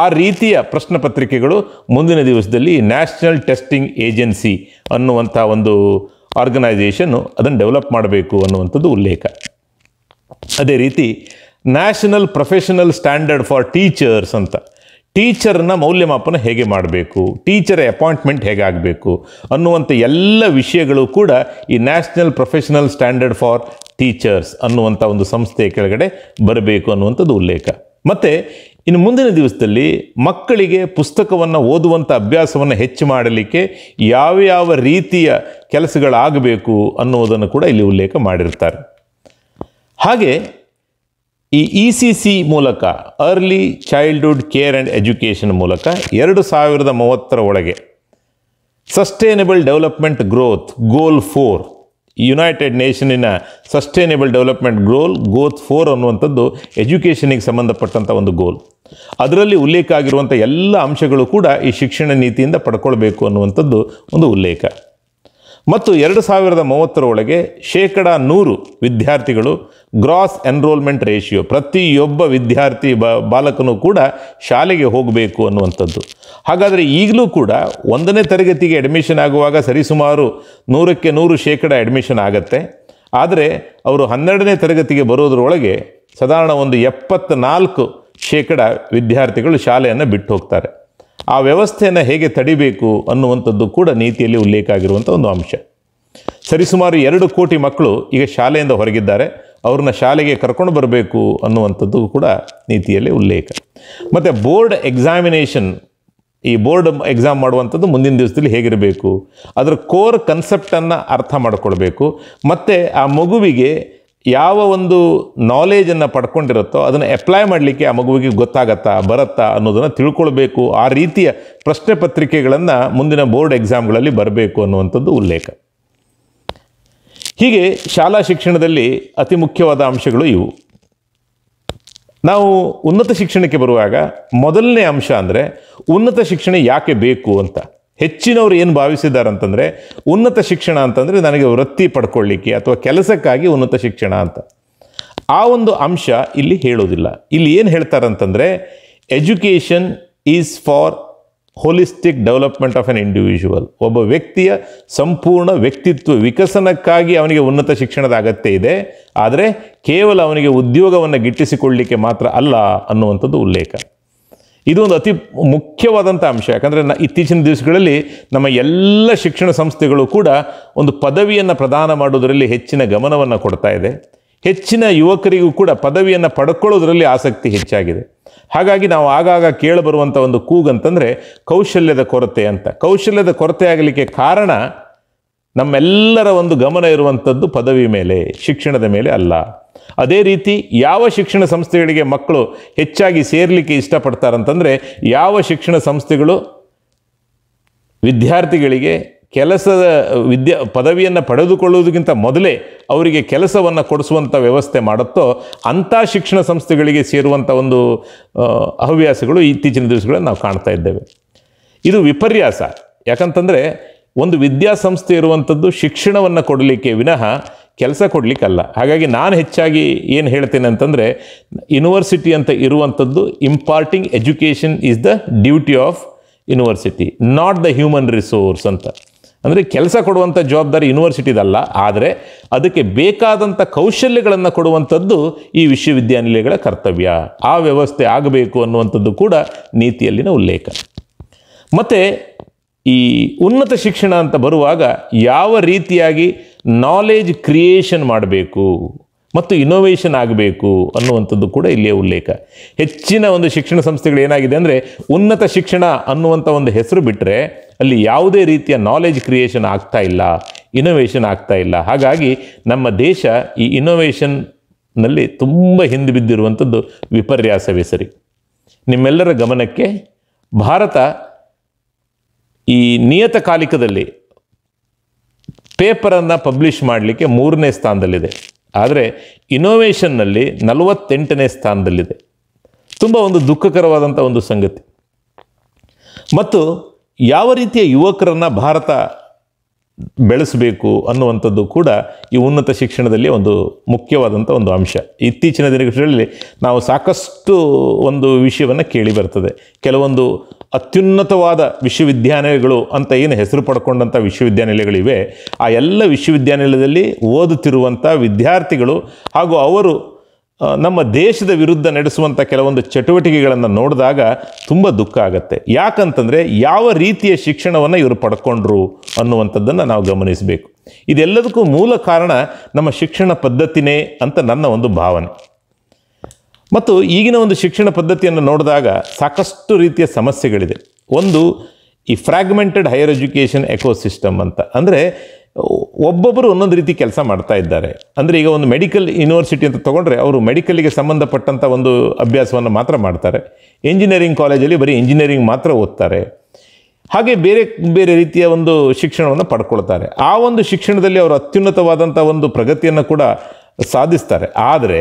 ಆ ರೀತಿಯ ಪ್ರಶ್ನೆ ಪತ್ರಿಕೆಗಳು ಮುಂದಿನ ದಿವಸದಲ್ಲಿ ನ್ಯಾಷನಲ್ ಟೆಸ್ಟಿಂಗ್ ಏಜೆನ್ಸಿ ಅನ್ನುವಂಥ ಒಂದು ಆರ್ಗನೈಸೇಷನ್ನು ಅದನ್ನು ಡೆವಲಪ್ ಮಾಡಬೇಕು ಅನ್ನುವಂಥದ್ದು ಉಲ್ಲೇಖ ಅದೇ ರೀತಿ national professional standard for teachers ಅಂತ ಟೀಚರ್ನ ಮೌಲ್ಯಮಾಪನ ಹೇಗೆ ಮಾಡಬೇಕು ಟೀಚರ್ ಅಪಾಯಿಂಟ್ಮೆಂಟ್ ಹೇಗಾಗಬೇಕು ಅನ್ನುವಂಥ ಎಲ್ಲ ವಿಷಯಗಳು ಕೂಡ ಈ national professional standard for teachers ಅನ್ನುವಂಥ ಒಂದು ಸಂಸ್ಥೆಯ ಕೆಳಗಡೆ ಬರಬೇಕು ಅನ್ನುವಂಥದ್ದು ಉಲ್ಲೇಖ ಮತ್ತು ಇನ್ನು ಮುಂದಿನ ದಿವಸದಲ್ಲಿ ಮಕ್ಕಳಿಗೆ ಪುಸ್ತಕವನ್ನು ಓದುವಂಥ ಅಭ್ಯಾಸವನ್ನು ಹೆಚ್ಚು ಮಾಡಲಿಕ್ಕೆ ಯಾವ ಯಾವ ರೀತಿಯ ಕೆಲಸಗಳಾಗಬೇಕು ಅನ್ನುವುದನ್ನು ಕೂಡ ಇಲ್ಲಿ ಉಲ್ಲೇಖ ಮಾಡಿರ್ತಾರೆ ಹಾಗೆ ಈ ಇ ಸಿ ಸಿ ಮೂಲಕ early childhood care and education ಮೂಲಕ ಎರಡು ಸಾವಿರದ ಮೂವತ್ತರ ಒಳಗೆ sustainable development growth goal four United ನೇಷನಿನ sustainable development growth goal four ಅನ್ನುವಂಥದ್ದು ಎಜುಕೇಷನಿಗೆ ಸಂಬಂಧಪಟ್ಟಂಥ ಒಂದು ಗೋಲ್ ಅದರಲ್ಲಿ ಉಲ್ಲೇಖ ಆಗಿರುವಂಥ ಎಲ್ಲ ಅಂಶಗಳು ಕೂಡ ಈ ಶಿಕ್ಷಣ ನೀತಿಯಿಂದ ಪಡ್ಕೊಳ್ಬೇಕು ಅನ್ನುವಂಥದ್ದು ಒಂದು ಉಲ್ಲೇಖ ಮತ್ತು ಎರಡು ಸಾವಿರದ ಒಳಗೆ ಶೇಕಡ ನೂರು ವಿದ್ಯಾರ್ಥಿಗಳು ಗ್ರಾಸ್ ಎನ್ರೋಲ್ಮೆಂಟ್ ರೇಷಿಯೋ ಪ್ರತಿಯೊಬ್ಬ ವಿದ್ಯಾರ್ಥಿ ಬ ಬಾಲಕನೂ ಕೂಡ ಶಾಲೆಗೆ ಹೋಗಬೇಕು ಅನ್ನುವಂಥದ್ದು ಹಾಗಾದರೆ ಈಗಲೂ ಕೂಡ ಒಂದನೇ ತರಗತಿಗೆ ಅಡ್ಮಿಷನ್ ಆಗುವಾಗ ಸರಿಸುಮಾರು ನೂರಕ್ಕೆ ನೂರು ಶೇಕಡ ಅಡ್ಮಿಷನ್ ಆಗತ್ತೆ ಆದರೆ ಅವರು ಹನ್ನೆರಡನೇ ತರಗತಿಗೆ ಬರೋದ್ರೊಳಗೆ ಸಾಧಾರಣ ಒಂದು ಎಪ್ಪತ್ತ್ನಾಲ್ಕು ಶೇಕಡ ವಿದ್ಯಾರ್ಥಿಗಳು ಶಾಲೆಯನ್ನು ಬಿಟ್ಟು ಹೋಗ್ತಾರೆ ಆ ವ್ಯವಸ್ಥೆಯನ್ನು ಹೇಗೆ ತಡಿಬೇಕು ಅನ್ನುವಂಥದ್ದು ಕೂಡ ನೀತಿಯಲ್ಲಿ ಉಲ್ಲೇಖ ಆಗಿರುವಂಥ ಒಂದು ಅಂಶ ಸರಿಸುಮಾರು ಎರಡು ಕೋಟಿ ಮಕ್ಕಳು ಈಗ ಶಾಲೆಯಿಂದ ಹೊರಗಿದ್ದಾರೆ ಅವ್ರನ್ನ ಶಾಲೆಗೆ ಕರ್ಕೊಂಡು ಬರಬೇಕು ಅನ್ನುವಂಥದ್ದು ಕೂಡ ನೀತಿಯಲ್ಲಿ ಉಲ್ಲೇಖ ಮತ್ತು ಬೋರ್ಡ್ ಎಕ್ಸಾಮಿನೇಷನ್ ಈ ಬೋರ್ಡ್ ಎಕ್ಸಾಮ್ ಮಾಡುವಂಥದ್ದು ಮುಂದಿನ ದಿವಸದಲ್ಲಿ ಹೇಗಿರಬೇಕು ಅದರ ಕೋರ್ ಕನ್ಸೆಪ್ಟನ್ನು ಅರ್ಥ ಮಾಡಿಕೊಳ್ಬೇಕು ಮತ್ತು ಆ ಮಗುವಿಗೆ ಯಾವ ಒಂದು ನಾಲೇಜನ್ನು ಪಡ್ಕೊಂಡಿರುತ್ತೋ ಅದನ್ನು ಅಪ್ಲೈ ಮಾಡಲಿಕ್ಕೆ ಆ ಮಗುವಿಗೆ ಗೊತ್ತಾಗತ್ತಾ ಬರತ್ತಾ ಅನ್ನೋದನ್ನು ತಿಳ್ಕೊಳ್ಬೇಕು ಆ ರೀತಿಯ ಪ್ರಶ್ನೆ ಪತ್ರಿಕೆಗಳನ್ನು ಮುಂದಿನ ಬೋರ್ಡ್ ಎಕ್ಸಾಮ್ಗಳಲ್ಲಿ ಬರಬೇಕು ಅನ್ನುವಂಥದ್ದು ಉಲ್ಲೇಖ ಹೀಗೆ ಶಾಲಾ ಶಿಕ್ಷಣದಲ್ಲಿ ಅತಿ ಮುಖ್ಯವಾದ ಅಂಶಗಳು ಇವು ನಾವು ಉನ್ನತ ಶಿಕ್ಷಣಕ್ಕೆ ಬರುವಾಗ ಮೊದಲನೇ ಅಂಶ ಅಂದರೆ ಉನ್ನತ ಶಿಕ್ಷಣ ಯಾಕೆ ಬೇಕು ಅಂತ ಹೆಚ್ಚಿನವರು ಏನು ಭಾವಿಸಿದ್ದಾರೆ ಅಂತಂದರೆ ಉನ್ನತ ಶಿಕ್ಷಣ ಅಂತಂದರೆ ನನಗೆ ವೃತ್ತಿ ಪಡ್ಕೊಳ್ಳಿಕ್ಕೆ ಅಥವಾ ಕೆಲಸಕ್ಕಾಗಿ ಉನ್ನತ ಶಿಕ್ಷಣ ಅಂತ ಆ ಒಂದು ಅಂಶ ಇಲ್ಲಿ ಹೇಳೋದಿಲ್ಲ ಇಲ್ಲಿ ಏನು ಹೇಳ್ತಾರಂತಂದರೆ education is for holistic development of an individual ಒಬ್ಬ ವ್ಯಕ್ತಿಯ ಸಂಪೂರ್ಣ ವ್ಯಕ್ತಿತ್ವ ವಿಕಸನಕ್ಕಾಗಿ ಅವನಿಗೆ ಉನ್ನತ ಶಿಕ್ಷಣದ ಅಗತ್ಯ ಇದೆ ಆದರೆ ಕೇವಲ ಅವನಿಗೆ ಉದ್ಯೋಗವನ್ನು ಗಿಟ್ಟಿಸಿಕೊಳ್ಳಲಿಕ್ಕೆ ಮಾತ್ರ ಅಲ್ಲ ಅನ್ನುವಂಥದ್ದು ಉಲ್ಲೇಖ ಇದು ಒಂದು ಅತಿ ಮುಖ್ಯವಾದಂಥ ಅಂಶ ಯಾಕಂದರೆ ನ ಇತ್ತೀಚಿನ ದಿವಸಗಳಲ್ಲಿ ನಮ್ಮ ಎಲ್ಲ ಶಿಕ್ಷಣ ಸಂಸ್ಥೆಗಳು ಕೂಡ ಒಂದು ಪದವಿಯನ್ನು ಪ್ರದಾನ ಮಾಡೋದರಲ್ಲಿ ಹೆಚ್ಚಿನ ಗಮನವನ್ನು ಕೊಡ್ತಾ ಇದೆ ಹೆಚ್ಚಿನ ಯುವಕರಿಗೂ ಕೂಡ ಪದವಿಯನ್ನು ಪಡ್ಕೊಳ್ಳೋದ್ರಲ್ಲಿ ಆಸಕ್ತಿ ಹೆಚ್ಚಾಗಿದೆ ಹಾಗಾಗಿ ನಾವು ಆಗಾಗ ಕೇಳಬರುವಂಥ ಒಂದು ಕೂಗಂತಂದರೆ ಕೌಶಲ್ಯದ ಕೊರತೆ ಅಂತ ಕೌಶಲ್ಯದ ಕೊರತೆ ಆಗಲಿಕ್ಕೆ ಕಾರಣ ನಮ್ಮೆಲ್ಲರ ಒಂದು ಗಮನ ಇರುವಂಥದ್ದು ಪದವಿ ಮೇಲೆ ಶಿಕ್ಷಣದ ಮೇಲೆ ಅಲ್ಲ ಅದೇ ರೀತಿ ಯಾವ ಶಿಕ್ಷಣ ಸಂಸ್ಥೆಗಳಿಗೆ ಮಕ್ಕಳು ಹೆಚ್ಚಾಗಿ ಸೇರಲಿಕ್ಕೆ ಇಷ್ಟಪಡ್ತಾರಂತಂದರೆ ಯಾವ ಶಿಕ್ಷಣ ಸಂಸ್ಥೆಗಳು ವಿದ್ಯಾರ್ಥಿಗಳಿಗೆ ಕೆಲಸದ ವಿದ್ಯಾ ಪದವಿಯನ್ನು ಪಡೆದುಕೊಳ್ಳುವುದಕ್ಕಿಂತ ಮೊದಲೇ ಅವರಿಗೆ ಕೆಲಸವನ್ನು ಕೊಡಿಸುವಂಥ ವ್ಯವಸ್ಥೆ ಮಾಡುತ್ತೋ ಅಂಥ ಶಿಕ್ಷಣ ಸಂಸ್ಥೆಗಳಿಗೆ ಸೇರುವಂಥ ಒಂದು ಹವ್ಯಾಸಗಳು ಇತ್ತೀಚಿನ ದಿವಸಗಳಲ್ಲಿ ನಾವು ಕಾಣ್ತಾ ಇದ್ದೇವೆ ಇದು ವಿಪರ್ಯಾಸ ಯಾಕಂತಂದರೆ ಒಂದು ವಿದ್ಯಾಸಂಸ್ಥೆ ಇರುವಂಥದ್ದು ಶಿಕ್ಷಣವನ್ನು ಕೊಡಲಿಕ್ಕೆ ವಿನಃ ಕೆಲಸ ಕೊಡಲಿಕ್ಕಲ್ಲ ಹಾಗಾಗಿ ನಾನು ಹೆಚ್ಚಾಗಿ ಏನು ಹೇಳ್ತೇನೆ ಅಂತಂದರೆ ಯೂನಿವರ್ಸಿಟಿ ಅಂತ ಇರುವಂಥದ್ದು imparting education is the duty of university not the human resource ಅಂತ ಅಂದರೆ ಕೆಲಸ ಕೊಡುವಂಥ ಜವಾಬ್ದಾರಿ ಯೂನಿವರ್ಸಿಟಿದಲ್ಲ ಆದರೆ ಅದಕ್ಕೆ ಬೇಕಾದಂಥ ಕೌಶಲ್ಯಗಳನ್ನು ಕೊಡುವಂಥದ್ದು ಈ ವಿಶ್ವವಿದ್ಯಾನಿಲಯಗಳ ಕರ್ತವ್ಯ ಆ ವ್ಯವಸ್ಥೆ ಆಗಬೇಕು ಅನ್ನುವಂಥದ್ದು ಕೂಡ ನೀತಿಯಲ್ಲಿನ ಉಲ್ಲೇಖ ಮತ್ತು ಈ ಉನ್ನತ ಶಿಕ್ಷಣ ಅಂತ ಬರುವಾಗ ಯಾವ ರೀತಿಯಾಗಿ ನಾಲೆಜ್ ಕ್ರಿಯೇಷನ್ ಮಾಡಬೇಕು ಮತ್ತು ಇನೋವೇಷನ್ ಆಗಬೇಕು ಅನ್ನುವಂಥದ್ದು ಕೂಡ ಇಲ್ಲಿಯೇ ಉಲ್ಲೇಖ ಹೆಚ್ಚಿನ ಒಂದು ಶಿಕ್ಷಣ ಸಂಸ್ಥೆಗಳು ಏನಾಗಿದೆ ಅಂದರೆ ಉನ್ನತ ಶಿಕ್ಷಣ ಅನ್ನುವಂಥ ಒಂದು ಹೆಸರು ಬಿಟ್ಟರೆ ಅಲ್ಲಿ ಯಾವುದೇ ರೀತಿಯ ನಾಲೆಜ್ ಕ್ರಿಯೇಷನ್ ಆಗ್ತಾ ಇಲ್ಲ ಇನೋವೇಷನ್ ಆಗ್ತಾ ಇಲ್ಲ ಹಾಗಾಗಿ ನಮ್ಮ ದೇಶ ಈ ಇನೋವೇಷನ್ನಲ್ಲಿ ತುಂಬ ಹಿಂದೆ ಬಿದ್ದಿರುವಂಥದ್ದು ವಿಪರ್ಯಾಸವೇ ಸರಿ ನಿಮ್ಮೆಲ್ಲರ ಗಮನಕ್ಕೆ ಭಾರತ ಈ ನಿಯತಕಾಲಿಕದಲ್ಲಿ ಪೇಪರನ್ನು ಪಬ್ಲಿಷ್ ಮಾಡಲಿಕ್ಕೆ ಮೂರನೇ ಸ್ಥಾನದಲ್ಲಿದೆ ಆದರೆ ಇನೋವೇಷನ್ನಲ್ಲಿ ನಲವತ್ತೆಂಟನೇ ಸ್ಥಾನದಲ್ಲಿದೆ ತುಂಬ ಒಂದು ದುಃಖಕರವಾದಂಥ ಒಂದು ಸಂಗತಿ ಮತ್ತು ಯಾವ ರೀತಿಯ ಯುವಕರನ್ನು ಭಾರತ ಬೆಳೆಸಬೇಕು ಅನ್ನುವಂಥದ್ದು ಕೂಡ ಈ ಉನ್ನತ ಶಿಕ್ಷಣದಲ್ಲಿ ಒಂದು ಮುಖ್ಯವಾದಂಥ ಒಂದು ಅಂಶ ಇತ್ತೀಚಿನ ದಿನಗಳಲ್ಲಿ ನಾವು ಸಾಕಷ್ಟು ಒಂದು ವಿಷಯವನ್ನು ಕೇಳಿ ಬರ್ತದೆ ಕೆಲವೊಂದು ಅತ್ಯುನ್ನತವಾದ ವಿಶ್ವವಿದ್ಯಾನಿಲಯಗಳು ಅಂತ ಏನು ಹೆಸರು ಪಡ್ಕೊಂಡಂಥ ವಿಶ್ವವಿದ್ಯಾನಿಲಯಗಳಿವೆ ಆ ಎಲ್ಲ ವಿಶ್ವವಿದ್ಯಾನಿಲಯದಲ್ಲಿ ಓದುತ್ತಿರುವಂಥ ವಿದ್ಯಾರ್ಥಿಗಳು ಹಾಗೂ ಅವರು ನಮ್ಮ ದೇಶದ ವಿರುದ್ಧ ನಡೆಸುವಂಥ ಕೆಲವೊಂದು ಚಟುವಟಿಕೆಗಳನ್ನು ನೋಡಿದಾಗ ತುಂಬ ದುಃಖ ಆಗುತ್ತೆ ಯಾಕಂತಂದರೆ ಯಾವ ರೀತಿಯ ಶಿಕ್ಷಣವನ್ನು ಇವರು ಪಡ್ಕೊಂಡ್ರು ಅನ್ನುವಂಥದ್ದನ್ನು ನಾವು ಗಮನಿಸಬೇಕು ಇದೆಲ್ಲದಕ್ಕೂ ಮೂಲ ಕಾರಣ ನಮ್ಮ ಶಿಕ್ಷಣ ಪದ್ಧತಿನೇ ಅಂತ ನನ್ನ ಒಂದು ಭಾವನೆ ಮತ್ತು ಈಗಿನ ಒಂದು ಶಿಕ್ಷಣ ಪದ್ಧತಿಯನ್ನು ನೋಡಿದಾಗ ಸಾಕಷ್ಟು ರೀತಿಯ ಸಮಸ್ಯೆಗಳಿದೆ ಒಂದು ಈ ಫ್ರ್ಯಾಗ್ಮೆಂಟೆಡ್ ಹೈಯರ್ ಎಜುಕೇಷನ್ ಎಕೋಸಿಸ್ಟಮ್ ಅಂತ ಅಂದರೆ ಒಬ್ಬೊಬ್ಬರು ಒಂದೊಂದು ರೀತಿ ಕೆಲಸ ಮಾಡ್ತಾ ಇದ್ದಾರೆ ಅಂದರೆ ಈಗ ಒಂದು ಮೆಡಿಕಲ್ ಯೂನಿವರ್ಸಿಟಿ ಅಂತ ತೊಗೊಂಡ್ರೆ ಅವರು ಮೆಡಿಕಲ್ಗೆ ಸಂಬಂಧಪಟ್ಟಂಥ ಒಂದು ಅಭ್ಯಾಸವನ್ನು ಮಾತ್ರ ಮಾಡ್ತಾರೆ ಇಂಜಿನಿಯರಿಂಗ್ ಕಾಲೇಜಲ್ಲಿ ಬರೀ ಇಂಜಿನಿಯರಿಂಗ್ ಮಾತ್ರ ಓದ್ತಾರೆ ಹಾಗೆ ಬೇರೆ ಬೇರೆ ರೀತಿಯ ಒಂದು ಶಿಕ್ಷಣವನ್ನು ಪಡ್ಕೊಳ್ತಾರೆ ಆ ಒಂದು ಶಿಕ್ಷಣದಲ್ಲಿ ಅವರು ಅತ್ಯುನ್ನತವಾದಂಥ ಒಂದು ಪ್ರಗತಿಯನ್ನು ಕೂಡ ಸಾಧಿಸ್ತಾರೆ ಆದರೆ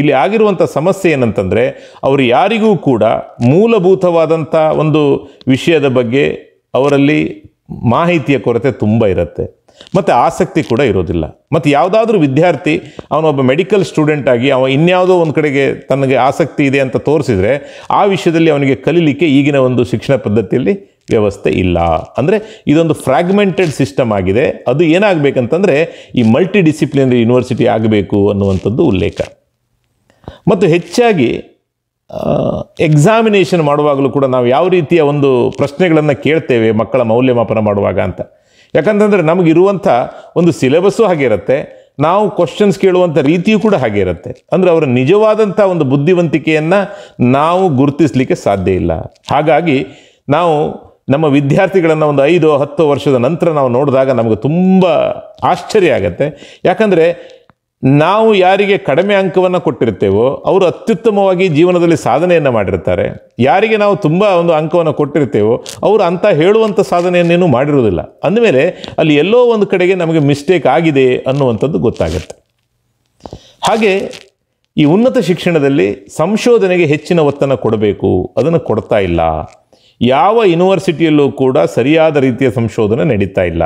ಇಲ್ಲಿ ಆಗಿರುವಂಥ ಸಮಸ್ಯೆ ಏನಂತಂದರೆ ಅವರು ಯಾರಿಗೂ ಕೂಡ ಮೂಲಭೂತವಾದಂಥ ಒಂದು ವಿಷಯದ ಬಗ್ಗೆ ಅವರಲ್ಲಿ ಮಾಹಿತಿಯ ಕೊರತೆ ತುಂಬ ಇರುತ್ತೆ ಮತ್ತು ಆಸಕ್ತಿ ಕೂಡ ಇರೋದಿಲ್ಲ ಮತ್ತು ಯಾವುದಾದ್ರೂ ವಿದ್ಯಾರ್ಥಿ ಅವನೊಬ್ಬ ಮೆಡಿಕಲ್ ಸ್ಟೂಡೆಂಟ್ ಆಗಿ ಅವ ಇನ್ಯಾವುದೋ ಒಂದು ಕಡೆಗೆ ತನಗೆ ಆಸಕ್ತಿ ಇದೆ ಅಂತ ತೋರಿಸಿದರೆ ಆ ವಿಷಯದಲ್ಲಿ ಅವನಿಗೆ ಕಲೀಲಿಕ್ಕೆ ಈಗಿನ ಒಂದು ಶಿಕ್ಷಣ ಪದ್ಧತಿಯಲ್ಲಿ ವ್ಯವಸ್ಥೆ ಇಲ್ಲ ಅಂದರೆ ಇದೊಂದು ಫ್ರ್ಯಾಗ್ಮೆಂಟೆಡ್ ಸಿಸ್ಟಮ್ ಆಗಿದೆ ಅದು ಏನಾಗಬೇಕಂತಂದರೆ ಈ ಮಲ್ಟಿ ಡಿಸಿಪ್ಲಿನರಿ ಯೂನಿವರ್ಸಿಟಿ ಆಗಬೇಕು ಅನ್ನುವಂಥದ್ದು ಉಲ್ಲೇಖ ಮತ್ತು ಹೆಚ್ಚಾಗಿ ಎಕ್ಸಾಮಿನೇಷನ್ ಮಾಡುವಾಗಲೂ ಕೂಡ ನಾವು ಯಾವ ರೀತಿಯ ಒಂದು ಪ್ರಶ್ನೆಗಳನ್ನು ಕೇಳ್ತೇವೆ ಮಕ್ಕಳ ಮೌಲ್ಯಮಾಪನ ಮಾಡುವಾಗ ಅಂತ ಯಾಕಂತಂದರೆ ನಮಗಿರುವಂಥ ಒಂದು ಸಿಲೆಬಸ್ಸು ಹಾಗೆ ಇರುತ್ತೆ ನಾವು ಕ್ವಶನ್ಸ್ ಕೇಳುವಂಥ ರೀತಿಯೂ ಕೂಡ ಹಾಗೆ ಇರುತ್ತೆ ಅಂದರೆ ಅವರ ನಿಜವಾದಂಥ ಒಂದು ಬುದ್ಧಿವಂತಿಕೆಯನ್ನು ನಾವು ಗುರುತಿಸಲಿಕ್ಕೆ ಸಾಧ್ಯ ಇಲ್ಲ ಹಾಗಾಗಿ ನಾವು ನಮ್ಮ ವಿದ್ಯಾರ್ಥಿಗಳನ್ನು ಒಂದು ಐದು ಹತ್ತು ವರ್ಷದ ನಂತರ ನಾವು ನೋಡಿದಾಗ ನಮಗೆ ತುಂಬ ಆಶ್ಚರ್ಯ ಆಗುತ್ತೆ ಯಾಕಂದರೆ ನಾವು ಯಾರಿಗೆ ಕಡಿಮೆ ಅಂಕವನ್ನು ಕೊಟ್ಟಿರ್ತೇವೋ ಅವರು ಅತ್ಯುತ್ತಮವಾಗಿ ಜೀವನದಲ್ಲಿ ಸಾಧನೆಯನ್ನು ಮಾಡಿರ್ತಾರೆ ಯಾರಿಗೆ ನಾವು ತುಂಬ ಒಂದು ಅಂಕವನ್ನು ಕೊಟ್ಟಿರ್ತೇವೋ ಅವರು ಅಂತ ಹೇಳುವಂಥ ಸಾಧನೆಯನ್ನೇನು ಮಾಡಿರೋದಿಲ್ಲ ಅಂದಮೇಲೆ ಅಲ್ಲಿ ಎಲ್ಲೋ ಒಂದು ಕಡೆಗೆ ನಮಗೆ ಮಿಸ್ಟೇಕ್ ಆಗಿದೆ ಅನ್ನುವಂಥದ್ದು ಗೊತ್ತಾಗುತ್ತೆ ಹಾಗೆ ಈ ಉನ್ನತ ಶಿಕ್ಷಣದಲ್ಲಿ ಸಂಶೋಧನೆಗೆ ಹೆಚ್ಚಿನ ಒತ್ತನ್ನು ಕೊಡಬೇಕು ಅದನ್ನು ಕೊಡ್ತಾ ಇಲ್ಲ ಯಾವ ಯೂನಿವರ್ಸಿಟಿಯಲ್ಲೂ ಕೂಡ ಸರಿಯಾದ ರೀತಿಯ ಸಂಶೋಧನೆ ನಡೀತಾ ಇಲ್ಲ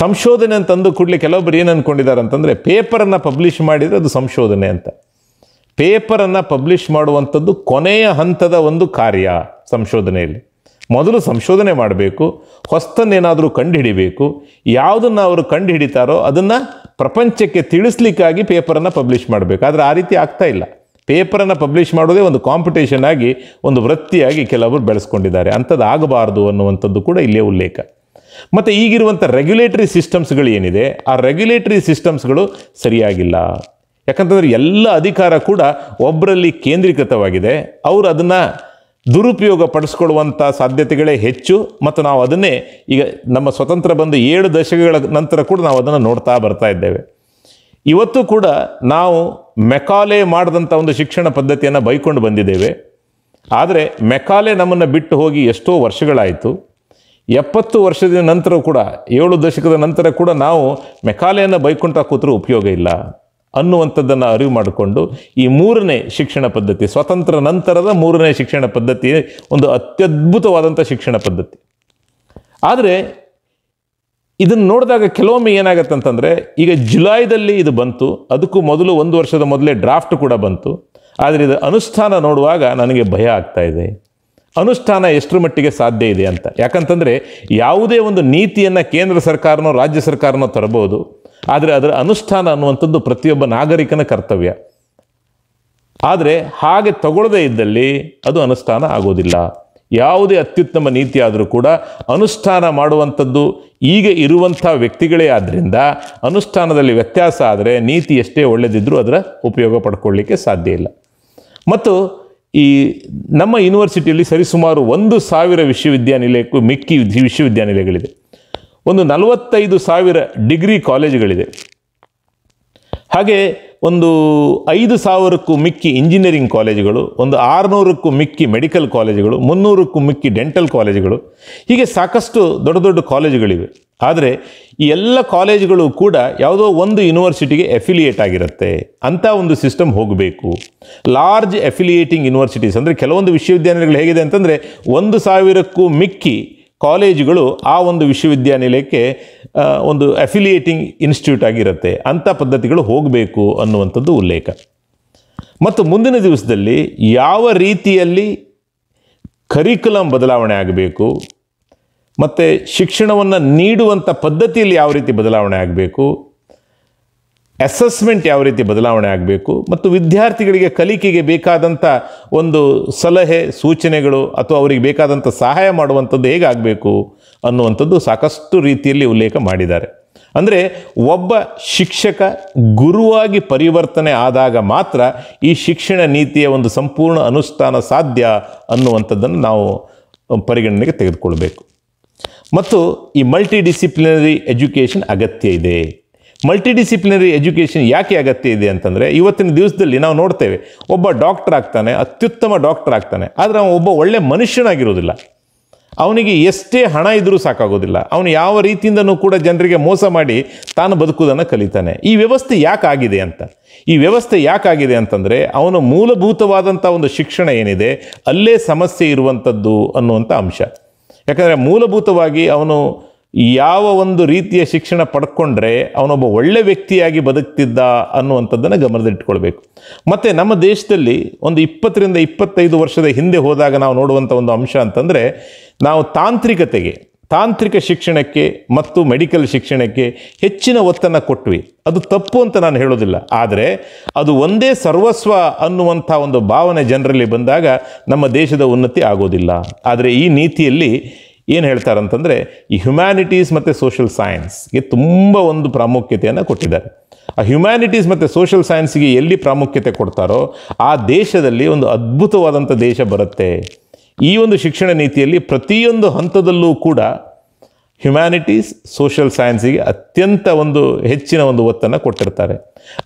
ಸಂಶೋಧನೆ ಅಂತಂದು ಕೂಡಲೇ ಕೆಲವೊಬ್ಬರು ಏನು ಅಂದ್ಕೊಂಡಿದ್ದಾರೆ ಅಂತಂದರೆ ಪೇಪರನ್ನು ಪಬ್ಲಿಷ್ ಮಾಡಿದರೆ ಅದು ಸಂಶೋಧನೆ ಅಂತ ಪೇಪರನ್ನು ಪಬ್ಲಿಷ್ ಮಾಡುವಂಥದ್ದು ಕೊನೆಯ ಹಂತದ ಒಂದು ಕಾರ್ಯ ಸಂಶೋಧನೆಯಲ್ಲಿ ಮೊದಲು ಸಂಶೋಧನೆ ಮಾಡಬೇಕು ಹೊಸ್ತನ್ನೇನಾದರೂ ಕಂಡುಹಿಡಿಬೇಕು ಯಾವುದನ್ನು ಅವರು ಕಂಡುಹಿಡಿತಾರೋ ಅದನ್ನು ಪ್ರಪಂಚಕ್ಕೆ ತಿಳಿಸ್ಲಿಕ್ಕಾಗಿ ಪೇಪರನ್ನು ಪಬ್ಲಿಷ್ ಮಾಡಬೇಕು ಆದರೆ ಆ ರೀತಿ ಆಗ್ತಾ ಇಲ್ಲ ಪೇಪರನ್ನು ಪಬ್ಲಿಷ್ ಮಾಡೋದೇ ಒಂದು ಕಾಂಪಿಟೇಷನ್ ಆಗಿ ಒಂದು ವೃತ್ತಿಯಾಗಿ ಕೆಲವರು ಬೆಳೆಸ್ಕೊಂಡಿದ್ದಾರೆ ಅಂಥದ್ದು ಆಗಬಾರ್ದು ಅನ್ನುವಂಥದ್ದು ಕೂಡ ಇಲ್ಲೇ ಉಲ್ಲೇಖ ಮತ್ತು ಈಗಿರುವಂಥ ರೆಗ್ಯುಲೇಟರಿ ಸಿಸ್ಟಮ್ಸ್ಗಳು ಏನಿದೆ ಆ ರೆಗ್ಯುಲೇಟರಿ ಸಿಸ್ಟಮ್ಸ್ಗಳು ಸರಿಯಾಗಿಲ್ಲ ಯಾಕಂತಂದರೆ ಎಲ್ಲ ಅಧಿಕಾರ ಕೂಡ ಒಬ್ಬರಲ್ಲಿ ಕೇಂದ್ರೀಕೃತವಾಗಿದೆ ಅವರು ಅದನ್ನು ದುರುಪಯೋಗ ಪಡಿಸ್ಕೊಳ್ಳುವಂಥ ಸಾಧ್ಯತೆಗಳೇ ಹೆಚ್ಚು ಮತ್ತು ನಾವು ಅದನ್ನೇ ಈಗ ನಮ್ಮ ಸ್ವತಂತ್ರ ಬಂದು ಏಳು ದಶಕಗಳ ನಂತರ ಕೂಡ ನಾವು ಅದನ್ನು ನೋಡ್ತಾ ಬರ್ತಾ ಇದ್ದೇವೆ ಇವತ್ತು ಕೂಡ ನಾವು ಮೆಕಾಲೆ ಮಾಡಿದಂಥ ಒಂದು ಶಿಕ್ಷಣ ಪದ್ಧತಿಯನ್ನು ಬೈಕೊಂಡು ಬಂದಿದ್ದೇವೆ ಆದರೆ ಮೆಕಾಲೆ ನಮ್ಮನ್ನು ಬಿಟ್ಟು ಹೋಗಿ ಎಷ್ಟೋ ವರ್ಷಗಳಾಯಿತು ಎಪ್ಪತ್ತು ವರ್ಷದ ನಂತರ ಕೂಡ ಏಳು ದಶಕದ ನಂತರ ಕೂಡ ನಾವು ಮೆಕಾಲೆಯನ್ನು ಬೈಕುಂಟ ಕೂತರೂ ಉಪಯೋಗ ಇಲ್ಲ ಅನ್ನುವಂಥದ್ದನ್ನು ಅರಿವು ಮಾಡಿಕೊಂಡು ಈ ಮೂರನೇ ಶಿಕ್ಷಣ ಪದ್ಧತಿ ಸ್ವತಂತ್ರ ನಂತರದ ಮೂರನೇ ಶಿಕ್ಷಣ ಪದ್ಧತಿ ಒಂದು ಅತ್ಯದ್ಭುತವಾದಂಥ ಶಿಕ್ಷಣ ಪದ್ಧತಿ ಆದರೆ ಇದನ್ನು ನೋಡಿದಾಗ ಕೆಲವೊಮ್ಮೆ ಏನಾಗುತ್ತೆ ಅಂತಂದರೆ ಈಗ ಜುಲೈದಲ್ಲಿ ಇದು ಬಂತು ಅದಕ್ಕೂ ಮೊದಲು ಒಂದು ವರ್ಷದ ಮೊದಲೇ ಡ್ರಾಫ್ಟ್ ಕೂಡ ಬಂತು ಆದರೆ ಇದು ಅನುಷ್ಠಾನ ನೋಡುವಾಗ ನನಗೆ ಭಯ ಆಗ್ತಾ ಇದೆ ಅನುಷ್ಠಾನ ಎಷ್ಟರ ಮಟ್ಟಿಗೆ ಸಾಧ್ಯ ಇದೆ ಅಂತ ಯಾಕಂತಂದರೆ ಯಾವುದೇ ಒಂದು ನೀತಿಯನ್ನು ಕೇಂದ್ರ ಸರ್ಕಾರನೋ ರಾಜ್ಯ ಸರ್ಕಾರನೋ ತರಬಹುದು ಆದರೆ ಅದರ ಅನುಷ್ಠಾನ ಅನ್ನುವಂಥದ್ದು ಪ್ರತಿಯೊಬ್ಬ ನಾಗರಿಕನ ಕರ್ತವ್ಯ ಆದರೆ ಹಾಗೆ ತಗೊಳ್ಳದೇ ಇದ್ದಲ್ಲಿ ಅದು ಅನುಷ್ಠಾನ ಆಗೋದಿಲ್ಲ ಯಾವುದೇ ಅತ್ಯುತ್ತಮ ನೀತಿ ಆದರೂ ಕೂಡ ಅನುಷ್ಠಾನ ಮಾಡುವಂಥದ್ದು ಈಗ ಇರುವಂಥ ವ್ಯಕ್ತಿಗಳೇ ಆದ್ದರಿಂದ ಅನುಷ್ಠಾನದಲ್ಲಿ ವ್ಯತ್ಯಾಸ ಆದರೆ ನೀತಿ ಎಷ್ಟೇ ಒಳ್ಳೆಯದಿದ್ದರೂ ಅದರ ಉಪಯೋಗ ಪಡ್ಕೊಳ್ಳಿಕ್ಕೆ ಸಾಧ್ಯ ಇಲ್ಲ ಮತ್ತು ಈ ನಮ್ಮ ಯೂನಿವರ್ಸಿಟಿಯಲ್ಲಿ ಸರಿಸುಮಾರು ಒಂದು ಸಾವಿರ ವಿಶ್ವವಿದ್ಯಾನಿಲಯಕ್ಕೂ ಮಿಕ್ಕಿ ವಿಶ್ವವಿದ್ಯಾನಿಲಯಗಳಿದೆ ಒಂದು ನಲವತ್ತೈದು ಸಾವಿರ ಡಿಗ್ರಿ ಕಾಲೇಜುಗಳಿದೆ ಹಾಗೆ ಒಂದು ಐದು ಸಾವಿರಕ್ಕೂ ಮಿಕ್ಕಿ ಇಂಜಿನಿಯರಿಂಗ್ ಕಾಲೇಜುಗಳು ಒಂದು ಆರುನೂರಕ್ಕೂ ಮಿಕ್ಕಿ ಮೆಡಿಕಲ್ ಕಾಲೇಜುಗಳು ಮುನ್ನೂರಕ್ಕೂ ಮಿಕ್ಕಿ ಡೆಂಟಲ್ ಕಾಲೇಜುಗಳು ಹೀಗೆ ಸಾಕಷ್ಟು ದೊಡ್ಡ ದೊಡ್ಡ ಕಾಲೇಜುಗಳಿವೆ ಆದರೆ ಈ ಎಲ್ಲ ಕಾಲೇಜುಗಳು ಕೂಡ ಯಾವುದೋ ಒಂದು ಯೂನಿವರ್ಸಿಟಿಗೆ ಎಫಿಲಿಯೇಟ್ ಆಗಿರುತ್ತೆ ಅಂಥ ಒಂದು ಸಿಸ್ಟಮ್ ಹೋಗಬೇಕು ಲಾರ್ಜ್ ಎಫಿಲಿಯೇಟಿಂಗ್ ಯೂನಿವರ್ಸಿಟೀಸ್ ಅಂದರೆ ಕೆಲವೊಂದು ವಿಶ್ವವಿದ್ಯಾನಿಲಯಗಳು ಹೇಗಿದೆ ಅಂತಂದರೆ ಒಂದು ಸಾವಿರಕ್ಕೂ ಮಿಕ್ಕಿ ಕಾಲೇಜುಗಳು ಆ ಒಂದು ವಿಶ್ವವಿದ್ಯಾನಿಲಯಕ್ಕೆ ಒಂದು ಅಫಿಲಿಯೇಟಿಂಗ್ ಇನ್ಸ್ಟಿಟ್ಯೂಟ್ ಆಗಿರುತ್ತೆ ಅಂಥ ಪದ್ಧತಿಗಳು ಹೋಗಬೇಕು ಅನ್ನುವಂಥದ್ದು ಉಲ್ಲೇಖ ಮತ್ತು ಮುಂದಿನ ದಿವಸದಲ್ಲಿ ಯಾವ ರೀತಿಯಲ್ಲಿ ಕರಿಕ್ಯುಲಮ್ ಬದಲಾವಣೆ ಆಗಬೇಕು ಮತ್ತು ಶಿಕ್ಷಣವನ್ನು ನೀಡುವಂಥ ಪದ್ಧತಿಯಲ್ಲಿ ಯಾವ ರೀತಿ ಬದಲಾವಣೆ ಆಗಬೇಕು ಅಸೆಸ್ಮೆಂಟ್ ಯಾವ ರೀತಿ ಬದಲಾವಣೆ ಆಗಬೇಕು ಮತ್ತು ವಿದ್ಯಾರ್ಥಿಗಳಿಗೆ ಕಲಿಕೆಗೆ ಬೇಕಾದಂಥ ಒಂದು ಸಲಹೆ ಸೂಚನೆಗಳು ಅಥವಾ ಅವರಿಗೆ ಬೇಕಾದಂಥ ಸಹಾಯ ಮಾಡುವಂಥದ್ದು ಹೇಗಾಗಬೇಕು ಅನ್ನುವಂಥದ್ದು ಸಾಕಷ್ಟು ರೀತಿಯಲ್ಲಿ ಉಲ್ಲೇಖ ಮಾಡಿದ್ದಾರೆ ಅಂದರೆ ಒಬ್ಬ ಶಿಕ್ಷಕ ಗುರುವಾಗಿ ಪರಿವರ್ತನೆ ಆದಾಗ ಮಾತ್ರ ಈ ಶಿಕ್ಷಣ ನೀತಿಯ ಒಂದು ಸಂಪೂರ್ಣ ಅನುಷ್ಠಾನ ಸಾಧ್ಯ ಅನ್ನುವಂಥದ್ದನ್ನು ನಾವು ಪರಿಗಣನೆಗೆ ತೆಗೆದುಕೊಳ್ಬೇಕು ಮತ್ತು ಈ ಮಲ್ಟಿ ಡಿಸಿಪ್ಲಿನರಿ ಎಜುಕೇಷನ್ ಅಗತ್ಯ ಇದೆ ಮಲ್ಟಿಡಿಸಿಪ್ಲಿನರಿ ಎಜುಕೇಷನ್ ಯಾಕೆ ಅಗತ್ಯ ಇದೆ ಅಂತಂದರೆ ಇವತ್ತಿನ ದಿವಸದಲ್ಲಿ ನಾವು ನೋಡ್ತೇವೆ ಒಬ್ಬ ಡಾಕ್ಟರ್ ಆಗ್ತಾನೆ ಅತ್ಯುತ್ತಮ ಡಾಕ್ಟರ್ ಆಗ್ತಾನೆ ಆದರೆ ಅವನು ಒಬ್ಬ ಒಳ್ಳೆ ಮನುಷ್ಯನಾಗಿರೋದಿಲ್ಲ ಅವನಿಗೆ ಎಷ್ಟೇ ಹಣ ಇದ್ದರೂ ಸಾಕಾಗೋದಿಲ್ಲ ಅವನು ಯಾವ ರೀತಿಯಿಂದನೂ ಕೂಡ ಜನರಿಗೆ ಮೋಸ ಮಾಡಿ ತಾನು ಬದುಕುವುದನ್ನು ಕಲಿತಾನೆ ಈ ವ್ಯವಸ್ಥೆ ಯಾಕಾಗಿದೆ ಅಂತ ಈ ವ್ಯವಸ್ಥೆ ಯಾಕಾಗಿದೆ ಅಂತಂದರೆ ಅವನು ಮೂಲಭೂತವಾದಂಥ ಒಂದು ಶಿಕ್ಷಣ ಏನಿದೆ ಅಲ್ಲೇ ಸಮಸ್ಯೆ ಇರುವಂಥದ್ದು ಅನ್ನುವಂಥ ಅಂಶ ಯಾಕಂದರೆ ಮೂಲಭೂತವಾಗಿ ಅವನು ಯಾವ ಒಂದು ರೀತಿಯ ಶಿಕ್ಷಣ ಪಡ್ಕೊಂಡ್ರೆ ಅವನೊಬ್ಬ ಒಳ್ಳೆ ವ್ಯಕ್ತಿಯಾಗಿ ಬದುಕ್ತಿದ್ದ ಅನ್ನುವಂಥದ್ದನ್ನು ಗಮನದಲ್ಲಿಟ್ಕೊಳ್ಬೇಕು ಮತ್ತು ನಮ್ಮ ದೇಶದಲ್ಲಿ ಒಂದು ಇಪ್ಪತ್ತರಿಂದ ಇಪ್ಪತ್ತೈದು ವರ್ಷದ ಹಿಂದೆ ಹೋದಾಗ ನಾವು ನೋಡುವಂಥ ಒಂದು ಅಂಶ ಅಂತಂದರೆ ನಾವು ತಾಂತ್ರಿಕತೆಗೆ ತಾಂತ್ರಿಕ ಶಿಕ್ಷಣಕ್ಕೆ ಮತ್ತು ಮೆಡಿಕಲ್ ಶಿಕ್ಷಣಕ್ಕೆ ಹೆಚ್ಚಿನ ಒತ್ತನ್ನು ಕೊಟ್ವಿ ಅದು ತಪ್ಪು ಅಂತ ನಾನು ಹೇಳೋದಿಲ್ಲ ಆದರೆ ಅದು ಒಂದೇ ಸರ್ವಸ್ವ ಅನ್ನುವಂಥ ಒಂದು ಭಾವನೆ ಜನರಲ್ಲಿ ಬಂದಾಗ ನಮ್ಮ ದೇಶದ ಉನ್ನತಿ ಆಗೋದಿಲ್ಲ ಆದರೆ ಈ ನೀತಿಯಲ್ಲಿ ಏನು ಹೇಳ್ತಾರಂತಂದರೆ ಈ ಹ್ಯುಮ್ಯಾನಿಟೀಸ್ ಮತ್ತು ಸೋಷಲ್ ಸೈನ್ಸ್ಗೆ ತುಂಬ ಒಂದು ಪ್ರಾಮುಖ್ಯತೆಯನ್ನು ಕೊಟ್ಟಿದ್ದಾರೆ ಆ ಹ್ಯುಮ್ಯಾನಿಟೀಸ್ ಮತ್ತು ಸೋಷಿಯಲ್ ಸೈನ್ಸ್ಗೆ ಎಲ್ಲಿ ಪ್ರಾಮುಖ್ಯತೆ ಕೊಡ್ತಾರೋ ಆ ದೇಶದಲ್ಲಿ ಒಂದು ಅದ್ಭುತವಾದಂಥ ದೇಶ ಬರುತ್ತೆ ಈ ಒಂದು ಶಿಕ್ಷಣ ನೀತಿಯಲ್ಲಿ ಪ್ರತಿಯೊಂದು ಹಂತದಲ್ಲೂ ಕೂಡ ಹ್ಯುಮ್ಯಾನಿಟೀಸ್ ಸೋಷಿಯಲ್ ಸೈನ್ಸಿಗೆ ಅತ್ಯಂತ ಒಂದು ಹೆಚ್ಚಿನ ಒಂದು ಒತ್ತನ್ನು ಕೊಟ್ಟಿರ್ತಾರೆ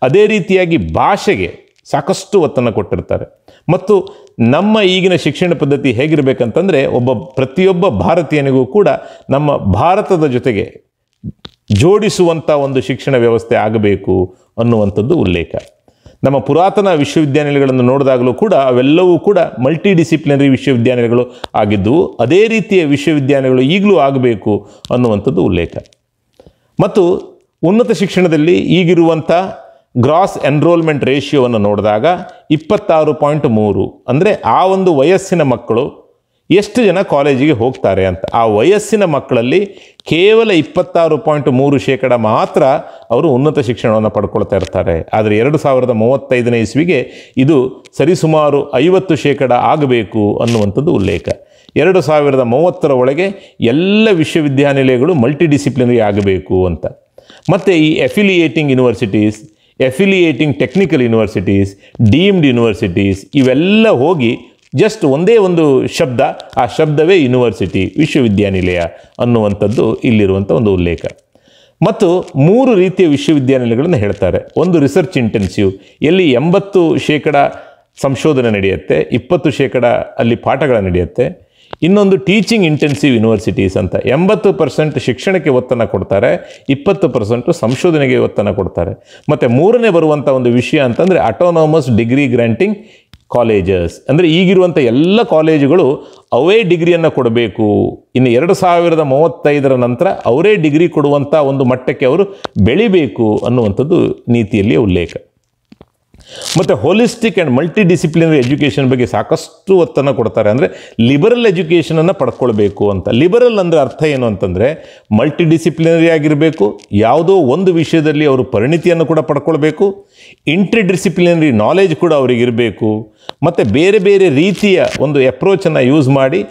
ಅದೇ ರೀತಿಯಾಗಿ ಭಾಷೆಗೆ ಸಾಕಷ್ಟು ಒತ್ತನ್ನು ಕೊಟ್ಟಿರ್ತಾರೆ ಮತ್ತು ನಮ್ಮ ಈಗಿನ ಶಿಕ್ಷಣ ಪದ್ಧತಿ ಹೇಗಿರಬೇಕಂತಂದರೆ ಒಬ್ಬ ಪ್ರತಿಯೊಬ್ಬ ಭಾರತೀಯನಿಗೂ ಕೂಡ ನಮ್ಮ ಭಾರತದ ಜೊತೆಗೆ ಜೋಡಿಸುವಂಥ ಒಂದು ಶಿಕ್ಷಣ ವ್ಯವಸ್ಥೆ ಆಗಬೇಕು ಅನ್ನುವಂಥದ್ದು ಉಲ್ಲೇಖ ನಮ್ಮ ಪುರಾತನ ವಿಶ್ವವಿದ್ಯಾನಿಲಯಗಳನ್ನು ನೋಡಿದಾಗಲೂ ಕೂಡ ಅವೆಲ್ಲವೂ ಕೂಡ ಮಲ್ಟಿ ಡಿಸಿಪ್ಲಿನರಿ ವಿಶ್ವವಿದ್ಯಾನಿಲಯಗಳು ಆಗಿದ್ದವು ಅದೇ ರೀತಿಯ ವಿಶ್ವವಿದ್ಯಾನಿಲಯಗಳು ಈಗಲೂ ಆಗಬೇಕು ಅನ್ನುವಂಥದ್ದು ಉಲ್ಲೇಖ ಮತ್ತು ಉನ್ನತ ಶಿಕ್ಷಣದಲ್ಲಿ ಈಗಿರುವಂಥ ಗ್ರಾಸ್ ಎನ್ರೋಲ್ಮೆಂಟ್ ರೇಷಿಯೋವನ್ನು ನೋಡಿದಾಗ ಇಪ್ಪತ್ತಾರು ಪಾಯಿಂಟ್ ಮೂರು ಅಂದರೆ ಆ ಒಂದು ವಯಸ್ಸಿನ ಮಕ್ಕಳು ಎಷ್ಟು ಜನ ಕಾಲೇಜಿಗೆ ಹೋಗ್ತಾರೆ ಅಂತ ಆ ವಯಸ್ಸಿನ ಮಕ್ಕಳಲ್ಲಿ ಕೇವಲ ಇಪ್ಪತ್ತಾರು ಪಾಯಿಂಟ್ ಮೂರು ಶೇಕಡ ಮಾತ್ರ ಅವರು ಉನ್ನತ ಶಿಕ್ಷಣವನ್ನು ಪಡ್ಕೊಳ್ತಾ ಇರ್ತಾರೆ ಆದರೆ ಎರಡು ಸಾವಿರದ ಮೂವತ್ತೈದನೇ ಇಸ್ವಿಗೆ ಇದು ಸರಿಸುಮಾರು ಐವತ್ತು ಶೇಕಡ ಆಗಬೇಕು ಅನ್ನುವಂಥದ್ದು ಉಲ್ಲೇಖ ಎರಡು ಸಾವಿರದ ಮೂವತ್ತರ ಒಳಗೆ ಎಲ್ಲ ವಿಶ್ವವಿದ್ಯಾನಿಲಯಗಳು ಮಲ್ಟಿಡಿಸಿಪ್ಲಿನರಿ ಆಗಬೇಕು ಅಂತ ಮತ್ತು ಈ affiliating universities affiliating technical universities deemed universities ಇವೆಲ್ಲ ಹೋಗಿ ಜಸ್ಟ್ ಒಂದೇ ಒಂದು ಶಬ್ದ ಆ ಶಬ್ದವೇ ಯೂನಿವರ್ಸಿಟಿ ವಿಶ್ವವಿದ್ಯಾನಿಲಯ ಅನ್ನುವಂಥದ್ದು ಇಲ್ಲಿರುವಂಥ ಒಂದು ಉಲ್ಲೇಖ ಮತ್ತು ಮೂರು ರೀತಿಯ ವಿಶ್ವವಿದ್ಯಾನಿಲಯಗಳನ್ನು ಹೇಳ್ತಾರೆ ಒಂದು ರಿಸರ್ಚ್ ಇಂಟೆನ್ಸಿವ್ ಎಲ್ಲಿ ಎಂಬತ್ತು ಶೇಕಡ ಸಂಶೋಧನೆ ನಡೆಯುತ್ತೆ ಇಪ್ಪತ್ತು ಶೇಕಡ ಅಲ್ಲಿ ಪಾಠಗಳು ನಡೆಯುತ್ತೆ ಇನ್ನೊಂದು ಟೀಚಿಂಗ್ ಇಂಟೆನ್ಸಿವ್ ಯೂನಿವರ್ಸಿಟೀಸ್ ಅಂತ ಎಂಬತ್ತು ಪರ್ಸೆಂಟ್ ಶಿಕ್ಷಣಕ್ಕೆ ಒತ್ತನ್ನು ಕೊಡ್ತಾರೆ ಇಪ್ಪತ್ತು ಪರ್ಸೆಂಟು ಸಂಶೋಧನೆಗೆ ಒತ್ತನ್ನು ಕೊಡ್ತಾರೆ ಮತ್ತು ಮೂರನೇ ಬರುವಂಥ ಒಂದು ವಿಷಯ ಅಂತಂದರೆ ಅಟೋನಾಮಸ್ ಡಿಗ್ರಿ ಗ್ರ್ಯಾಂಟಿಂಗ್ ಕಾಲೇಜಸ್ ಅಂದರೆ ಈಗಿರುವಂಥ ಎಲ್ಲ ಕಾಲೇಜುಗಳು ಅವೇ ಡಿಗ್ರಿಯನ್ನು ಕೊಡಬೇಕು ಇನ್ನು ಎರಡು ಸಾವಿರದ ಮೂವತ್ತೈದರ ನಂತರ ಅವರೇ ಡಿಗ್ರಿ ಕೊಡುವಂಥ ಒಂದು ಮಟ್ಟಕ್ಕೆ ಅವರು ಬೆಳಿಬೇಕು ಅನ್ನುವಂಥದ್ದು ನೀತಿಯಲ್ಲಿ ಉಲ್ಲೇಖ ಮತ್ತು holistic and multidisciplinary education ಬಗ್ಗೆ ಸಾಕಷ್ಟು ಒತ್ತನ್ನು ಕೊಡ್ತಾರೆ ಅಂದರೆ ಲಿಬರಲ್ ಎಜುಕೇಷನನ್ನು ಪಡ್ಕೊಳ್ಬೇಕು ಅಂತ ಲಿಬರಲ್ ಅಂದರೆ ಅರ್ಥ ಏನು ಅಂತಂದರೆ ಮಲ್ಟಿ ಡಿಸಿಪ್ಲಿನರಿ ಆಗಿರಬೇಕು ಯಾವುದೋ ಒಂದು ವಿಷಯದಲ್ಲಿ ಅವರು ಪರಿಣಿತಿಯನ್ನು ಕೂಡ ಪಡ್ಕೊಳ್ಬೇಕು ಇಂಟ್ರಿ ಡಿಸಿಪ್ಲಿನರಿ ನಾಲೆಜ್ ಕೂಡ ಅವರಿಗಿರಬೇಕು ಮತ್ತು ಬೇರೆ ಬೇರೆ ರೀತಿಯ ಒಂದು ಎಪ್ರೋಚನ್ನು ಯೂಸ್ ಮಾಡಿ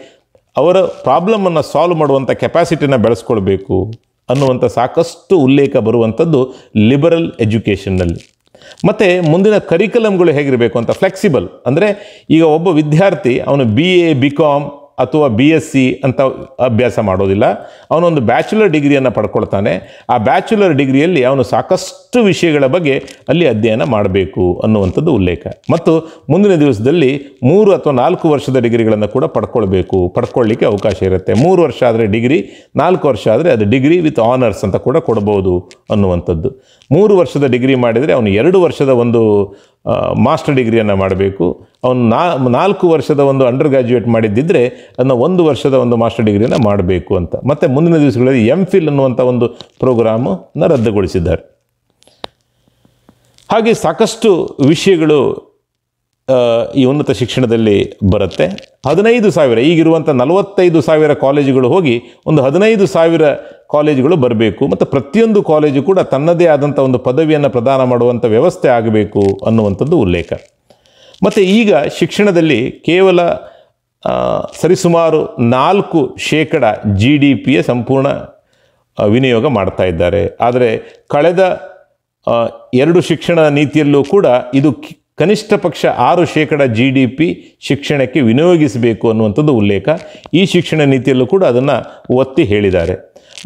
ಅವರ ಪ್ರಾಬ್ಲಮನ್ನು ಸಾಲ್ವ್ ಮಾಡುವಂಥ ಕೆಪಾಸಿಟಿನ ಬೆಳೆಸ್ಕೊಳ್ಬೇಕು ಅನ್ನುವಂಥ ಸಾಕಷ್ಟು ಉಲ್ಲೇಖ ಬರುವಂಥದ್ದು ಲಿಬರಲ್ ಎಜುಕೇಷನ್ನಲ್ಲಿ ಮತ್ತು ಮುಂದಿನ ಕರಿಕುಲಮ್ಗಳು ಹೇಗಿರಬೇಕು ಅಂತ ಫ್ಲೆಕ್ಸಿಬಲ್ ಅಂದರೆ ಈಗ ಒಬ್ಬ ವಿದ್ಯಾರ್ಥಿ ಅವನು ಬಿ ಎ ಬಿ ಕಾಮ್ ಅಥವಾ ಬಿ ಎಸ್ ಸಿ ಅಂತ ಅಭ್ಯಾಸ ಮಾಡೋದಿಲ್ಲ ಅವನೊಂದು ಬ್ಯಾಚುಲರ್ ಡಿಗ್ರಿಯನ್ನು ಪಡ್ಕೊಳ್ತಾನೆ ಆ ಬ್ಯಾಚುಲರ್ ಡಿಗ್ರಿಯಲ್ಲಿ ಅವನು ಸಾಕಷ್ಟು ವಿಷಯಗಳ ಬಗ್ಗೆ ಅಲ್ಲಿ ಅಧ್ಯಯನ ಮಾಡಬೇಕು ಅನ್ನುವಂಥದ್ದು ಉಲ್ಲೇಖ ಮತ್ತು ಮುಂದಿನ ದಿವಸದಲ್ಲಿ ಮೂರು ಅಥವಾ ನಾಲ್ಕು ವರ್ಷದ ಡಿಗ್ರಿಗಳನ್ನು ಕೂಡ ಪಡ್ಕೊಳ್ಬೇಕು ಪಡ್ಕೊಳ್ಳಿಕ್ಕೆ ಅವಕಾಶ ಇರುತ್ತೆ ಮೂರು ವರ್ಷ ಆದರೆ ಡಿಗ್ರಿ ನಾಲ್ಕು ವರ್ಷ ಆದರೆ ಅದು ಡಿಗ್ರಿ ವಿತ್ ಆನರ್ಸ್ ಅಂತ ಕೂಡ ಕೊಡ್ಬೋದು ಅನ್ನುವಂಥದ್ದು ಮೂರು ವರ್ಷದ ಡಿಗ್ರಿ ಮಾಡಿದರೆ ಅವನು ಎರಡು ವರ್ಷದ ಒಂದು ಮಾಸ್ಟರ್ ಡಿಗ್ರಿಯನ್ನು ಮಾಡಬೇಕು ಅವನು ನಾ ನಾಲ್ಕು ವರ್ಷದ ಒಂದು ಅಂಡರ್ ಗ್ರ್ಯಾಜುಯೇಟ್ ಮಾಡಿದ್ದಿದ್ದರೆ ಅದನ್ನು ಒಂದು ವರ್ಷದ ಒಂದು ಮಾಸ್ಟರ್ ಡಿಗ್ರಿನ ಮಾಡಬೇಕು ಅಂತ ಮತ್ತು ಮುಂದಿನ ದಿವಸಗಳಲ್ಲಿ ಎಮ್ ಫಿಲ್ ಅನ್ನುವಂಥ ಒಂದು ಪ್ರೋಗ್ರಾಮನ್ನು ರದ್ದುಗೊಳಿಸಿದ್ದಾರೆ ಹಾಗೆ ಸಾಕಷ್ಟು ವಿಷಯಗಳು ಈ ಉನ್ನತ ಶಿಕ್ಷಣದಲ್ಲಿ ಬರುತ್ತೆ ಹದಿನೈದು ಸಾವಿರ ಈಗಿರುವಂಥ ನಲವತ್ತೈದು ಸಾವಿರ ಕಾಲೇಜುಗಳು ಹೋಗಿ ಒಂದು ಹದಿನೈದು ಸಾವಿರ ಕಾಲೇಜುಗಳು ಬರಬೇಕು ಮತ್ತು ಪ್ರತಿಯೊಂದು ಕಾಲೇಜು ಕೂಡ ತನ್ನದೇ ಆದಂಥ ಒಂದು ಪದವಿಯನ್ನು ಪ್ರದಾನ ಮಾಡುವಂಥ ವ್ಯವಸ್ಥೆ ಆಗಬೇಕು ಅನ್ನುವಂಥದ್ದು ಉಲ್ಲೇಖ ಮತ್ತು ಈಗ ಶಿಕ್ಷಣದಲ್ಲಿ ಕೇವಲ ಸರಿಸುಮಾರು ನಾಲ್ಕು ಶೇಕಡ ಜಿ ಡಿ ಪಿಯ ಸಂಪೂರ್ಣ ವಿನಿಯೋಗ ಮಾಡ್ತಾ ಇದ್ದಾರೆ ಆದರೆ ಕಳೆದ ಎರಡು ಶಿಕ್ಷಣ ನೀತಿಯಲ್ಲೂ ಕೂಡ ಇದು ಕನಿಷ್ಠ ಪಕ್ಷ ಆರು ಶೇಕಡ ಜಿ ಡಿ ಪಿ ಶಿಕ್ಷಣಕ್ಕೆ ವಿನಿಯೋಗಿಸಬೇಕು ಅನ್ನುವಂಥದ್ದು ಉಲ್ಲೇಖ ಈ ಶಿಕ್ಷಣ ನೀತಿಯಲ್ಲೂ ಕೂಡ ಅದನ್ನು ಒತ್ತಿ ಹೇಳಿದ್ದಾರೆ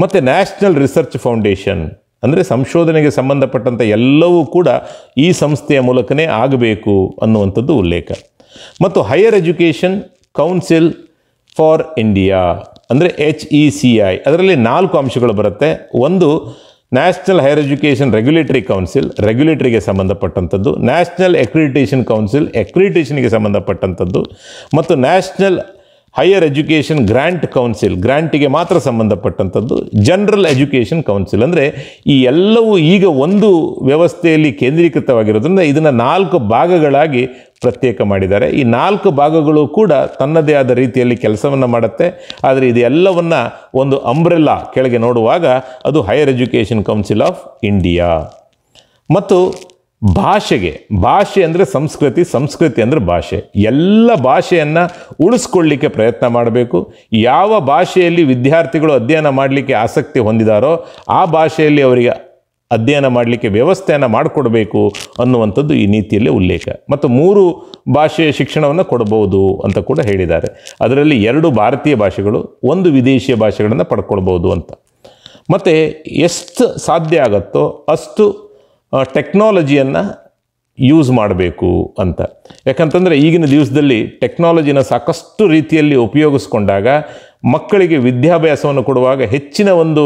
ಮತ್ತು ನ್ಯಾಷನಲ್ ರಿಸರ್ಚ್ ಫೌಂಡೇಶನ್ ಅಂದರೆ ಸಂಶೋಧನೆಗೆ ಸಂಬಂಧಪಟ್ಟಂಥ ಎಲ್ಲವೂ ಕೂಡ ಈ ಸಂಸ್ಥೆಯ ಮೂಲಕನೇ ಆಗಬೇಕು ಅನ್ನುವಂಥದ್ದು ಉಲ್ಲೇಖ ಮತ್ತು higher education council for India ಅಂದರೆ ಎಚ್ ಇ ಸಿ ಐ ಅದರಲ್ಲಿ ನಾಲ್ಕು ಅಂಶಗಳು ಬರುತ್ತೆ ಒಂದು national higher education regulatory council ರೆಗ್ಯುಲೇಟರಿಗೆ ಸಂಬಂಧಪಟ್ಟಂಥದ್ದು ನ್ಯಾಷನಲ್ ಎಕ್ರಿಟೇಷನ್ ಕೌನ್ಸಿಲ್ ಎಕ್ರಿಟೇಷನ್ಗೆ ಸಂಬಂಧಪಟ್ಟಂಥದ್ದು ಮತ್ತು national higher education grant council ಗ್ರ್ಯಾಂಟಿಗೆ ಮಾತ್ರ ಸಂಬಂಧಪಟ್ಟಂಥದ್ದು ಜನರಲ್ ಎಜುಕೇಷನ್ ಕೌನ್ಸಿಲ್ ಅಂದರೆ ಈ ಎಲ್ಲವೂ ಈಗ ಒಂದು ವ್ಯವಸ್ಥೆಯಲ್ಲಿ ಕೇಂದ್ರೀಕೃತವಾಗಿರೋದ್ರಿಂದ ಇದನ್ನು ನಾಲ್ಕು ಭಾಗಗಳಾಗಿ ಪ್ರತ್ಯೇಕ ಮಾಡಿದ್ದಾರೆ ಈ ನಾಲ್ಕು ಭಾಗಗಳು ಕೂಡ ತನ್ನದೇ ಆದ ರೀತಿಯಲ್ಲಿ ಕೆಲಸವನ್ನು ಮಾಡುತ್ತೆ ಆದರೆ ಇದೆಲ್ಲವನ್ನು ಒಂದು ಅಂಬ್ರೆಲ್ಲಾ ಕೆಳಗೆ ನೋಡುವಾಗ ಅದು higher education council of India ಮತ್ತು ಭಾಷೆಗೆ ಭಾಷೆ ಅಂದರೆ ಸಂಸ್ಕೃತಿ ಸಂಸ್ಕೃತಿ ಅಂದರೆ ಭಾಷೆ ಎಲ್ಲ ಭಾಷೆಯನ್ನು ಉಳಿಸ್ಕೊಳ್ಳಿಕ್ಕೆ ಪ್ರಯತ್ನ ಮಾಡಬೇಕು ಯಾವ ಭಾಷೆಯಲ್ಲಿ ವಿದ್ಯಾರ್ಥಿಗಳು ಅಧ್ಯಯನ ಮಾಡಲಿಕ್ಕೆ ಆಸಕ್ತಿ ಹೊಂದಿದಾರೋ ಆ ಭಾಷೆಯಲ್ಲಿ ಅವರಿಗೆ ಅಧ್ಯಯನ ಮಾಡಲಿಕ್ಕೆ ವ್ಯವಸ್ಥೆಯನ್ನು ಮಾಡಿಕೊಡಬೇಕು ಅನ್ನುವಂಥದ್ದು ಈ ನೀತಿಯಲ್ಲಿ ಉಲ್ಲೇಖ ಮತ್ತು ಮೂರು ಭಾಷೆಯ ಶಿಕ್ಷಣವನ್ನು ಕೊಡಬಹುದು ಅಂತ ಕೂಡ ಹೇಳಿದ್ದಾರೆ ಅದರಲ್ಲಿ ಎರಡು ಭಾರತೀಯ ಭಾಷೆಗಳು ಒಂದು ವಿದೇಶಿಯ ಭಾಷೆಗಳನ್ನು ಪಡ್ಕೊಳ್ಬೋದು ಅಂತ ಮತ್ತು ಎಷ್ಟು ಸಾಧ್ಯ ಆಗುತ್ತೋ ಅಷ್ಟು ಟೆಕ್ನಾಲಜಿಯನ್ನು ಯೂಸ್ ಮಾಡಬೇಕು ಅಂತ ಯಾಕಂತಂದರೆ ಈಗಿನ ದಿವಸದಲ್ಲಿ ಟೆಕ್ನಾಲಜಿನ ಸಾಕಷ್ಟು ರೀತಿಯಲ್ಲಿ ಉಪಯೋಗಿಸ್ಕೊಂಡಾಗ ಮಕ್ಕಳಿಗೆ ವಿದ್ಯಾಭ್ಯಾಸವನ್ನು ಕೊಡುವಾಗ ಹೆಚ್ಚಿನ ಒಂದು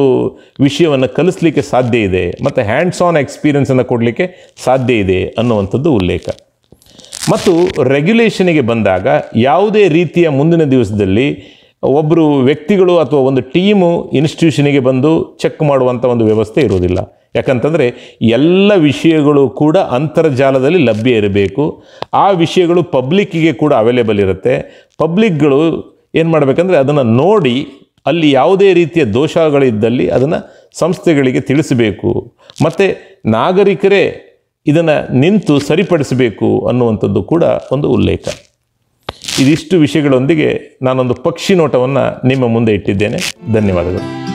ವಿಷಯವನ್ನು ಕಲಿಸ್ಲಿಕ್ಕೆ ಸಾಧ್ಯ ಇದೆ ಮತ್ತು ಹ್ಯಾಂಡ್ಸ್ ಆನ್ ಎಕ್ಸ್ಪೀರಿಯನ್ಸನ್ನು ಕೊಡಲಿಕ್ಕೆ ಸಾಧ್ಯ ಇದೆ ಅನ್ನುವಂಥದ್ದು ಉಲ್ಲೇಖ ಮತ್ತು ರೆಗ್ಯುಲೇಷನಿಗೆ ಬಂದಾಗ ಯಾವುದೇ ರೀತಿಯ ಮುಂದಿನ ದಿವಸದಲ್ಲಿ ಒಬ್ಬರು ವ್ಯಕ್ತಿಗಳು ಅಥವಾ ಒಂದು ಟೀಮು ಇನ್ಸ್ಟಿಟ್ಯೂಷನಿಗೆ ಬಂದು ಚೆಕ್ ಮಾಡುವಂಥ ಒಂದು ವ್ಯವಸ್ಥೆ ಇರೋದಿಲ್ಲ ಯಾಕಂತಂದರೆ ಎಲ್ಲ ವಿಷಯಗಳು ಕೂಡ ಅಂತರ್ಜಾಲದಲ್ಲಿ ಲಭ್ಯ ಇರಬೇಕು ಆ ವಿಷಯಗಳು ಪಬ್ಲಿಕ್ಕಿಗೆ ಕೂಡ ಅವೈಲೇಬಲ್ ಇರುತ್ತೆ ಪಬ್ಲಿಕ್ಗಳು ಏನು ಮಾಡಬೇಕಂದ್ರೆ ಅದನ್ನು ನೋಡಿ ಅಲ್ಲಿ ಯಾವುದೇ ರೀತಿಯ ದೋಷಗಳಿದ್ದಲ್ಲಿ ಅದನ್ನು ಸಂಸ್ಥೆಗಳಿಗೆ ತಿಳಿಸಬೇಕು ಮತ್ತು ನಾಗರಿಕರೇ ಇದನ್ನು ನಿಂತು ಸರಿಪಡಿಸಬೇಕು ಅನ್ನುವಂಥದ್ದು ಕೂಡ ಒಂದು ಉಲ್ಲೇಖ ಇದಿಷ್ಟು ವಿಷಯಗಳೊಂದಿಗೆ ನಾನೊಂದು ಪಕ್ಷಿ ನೋಟವನ್ನು ನಿಮ್ಮ ಮುಂದೆ ಇಟ್ಟಿದ್ದೇನೆ ಧನ್ಯವಾದಗಳು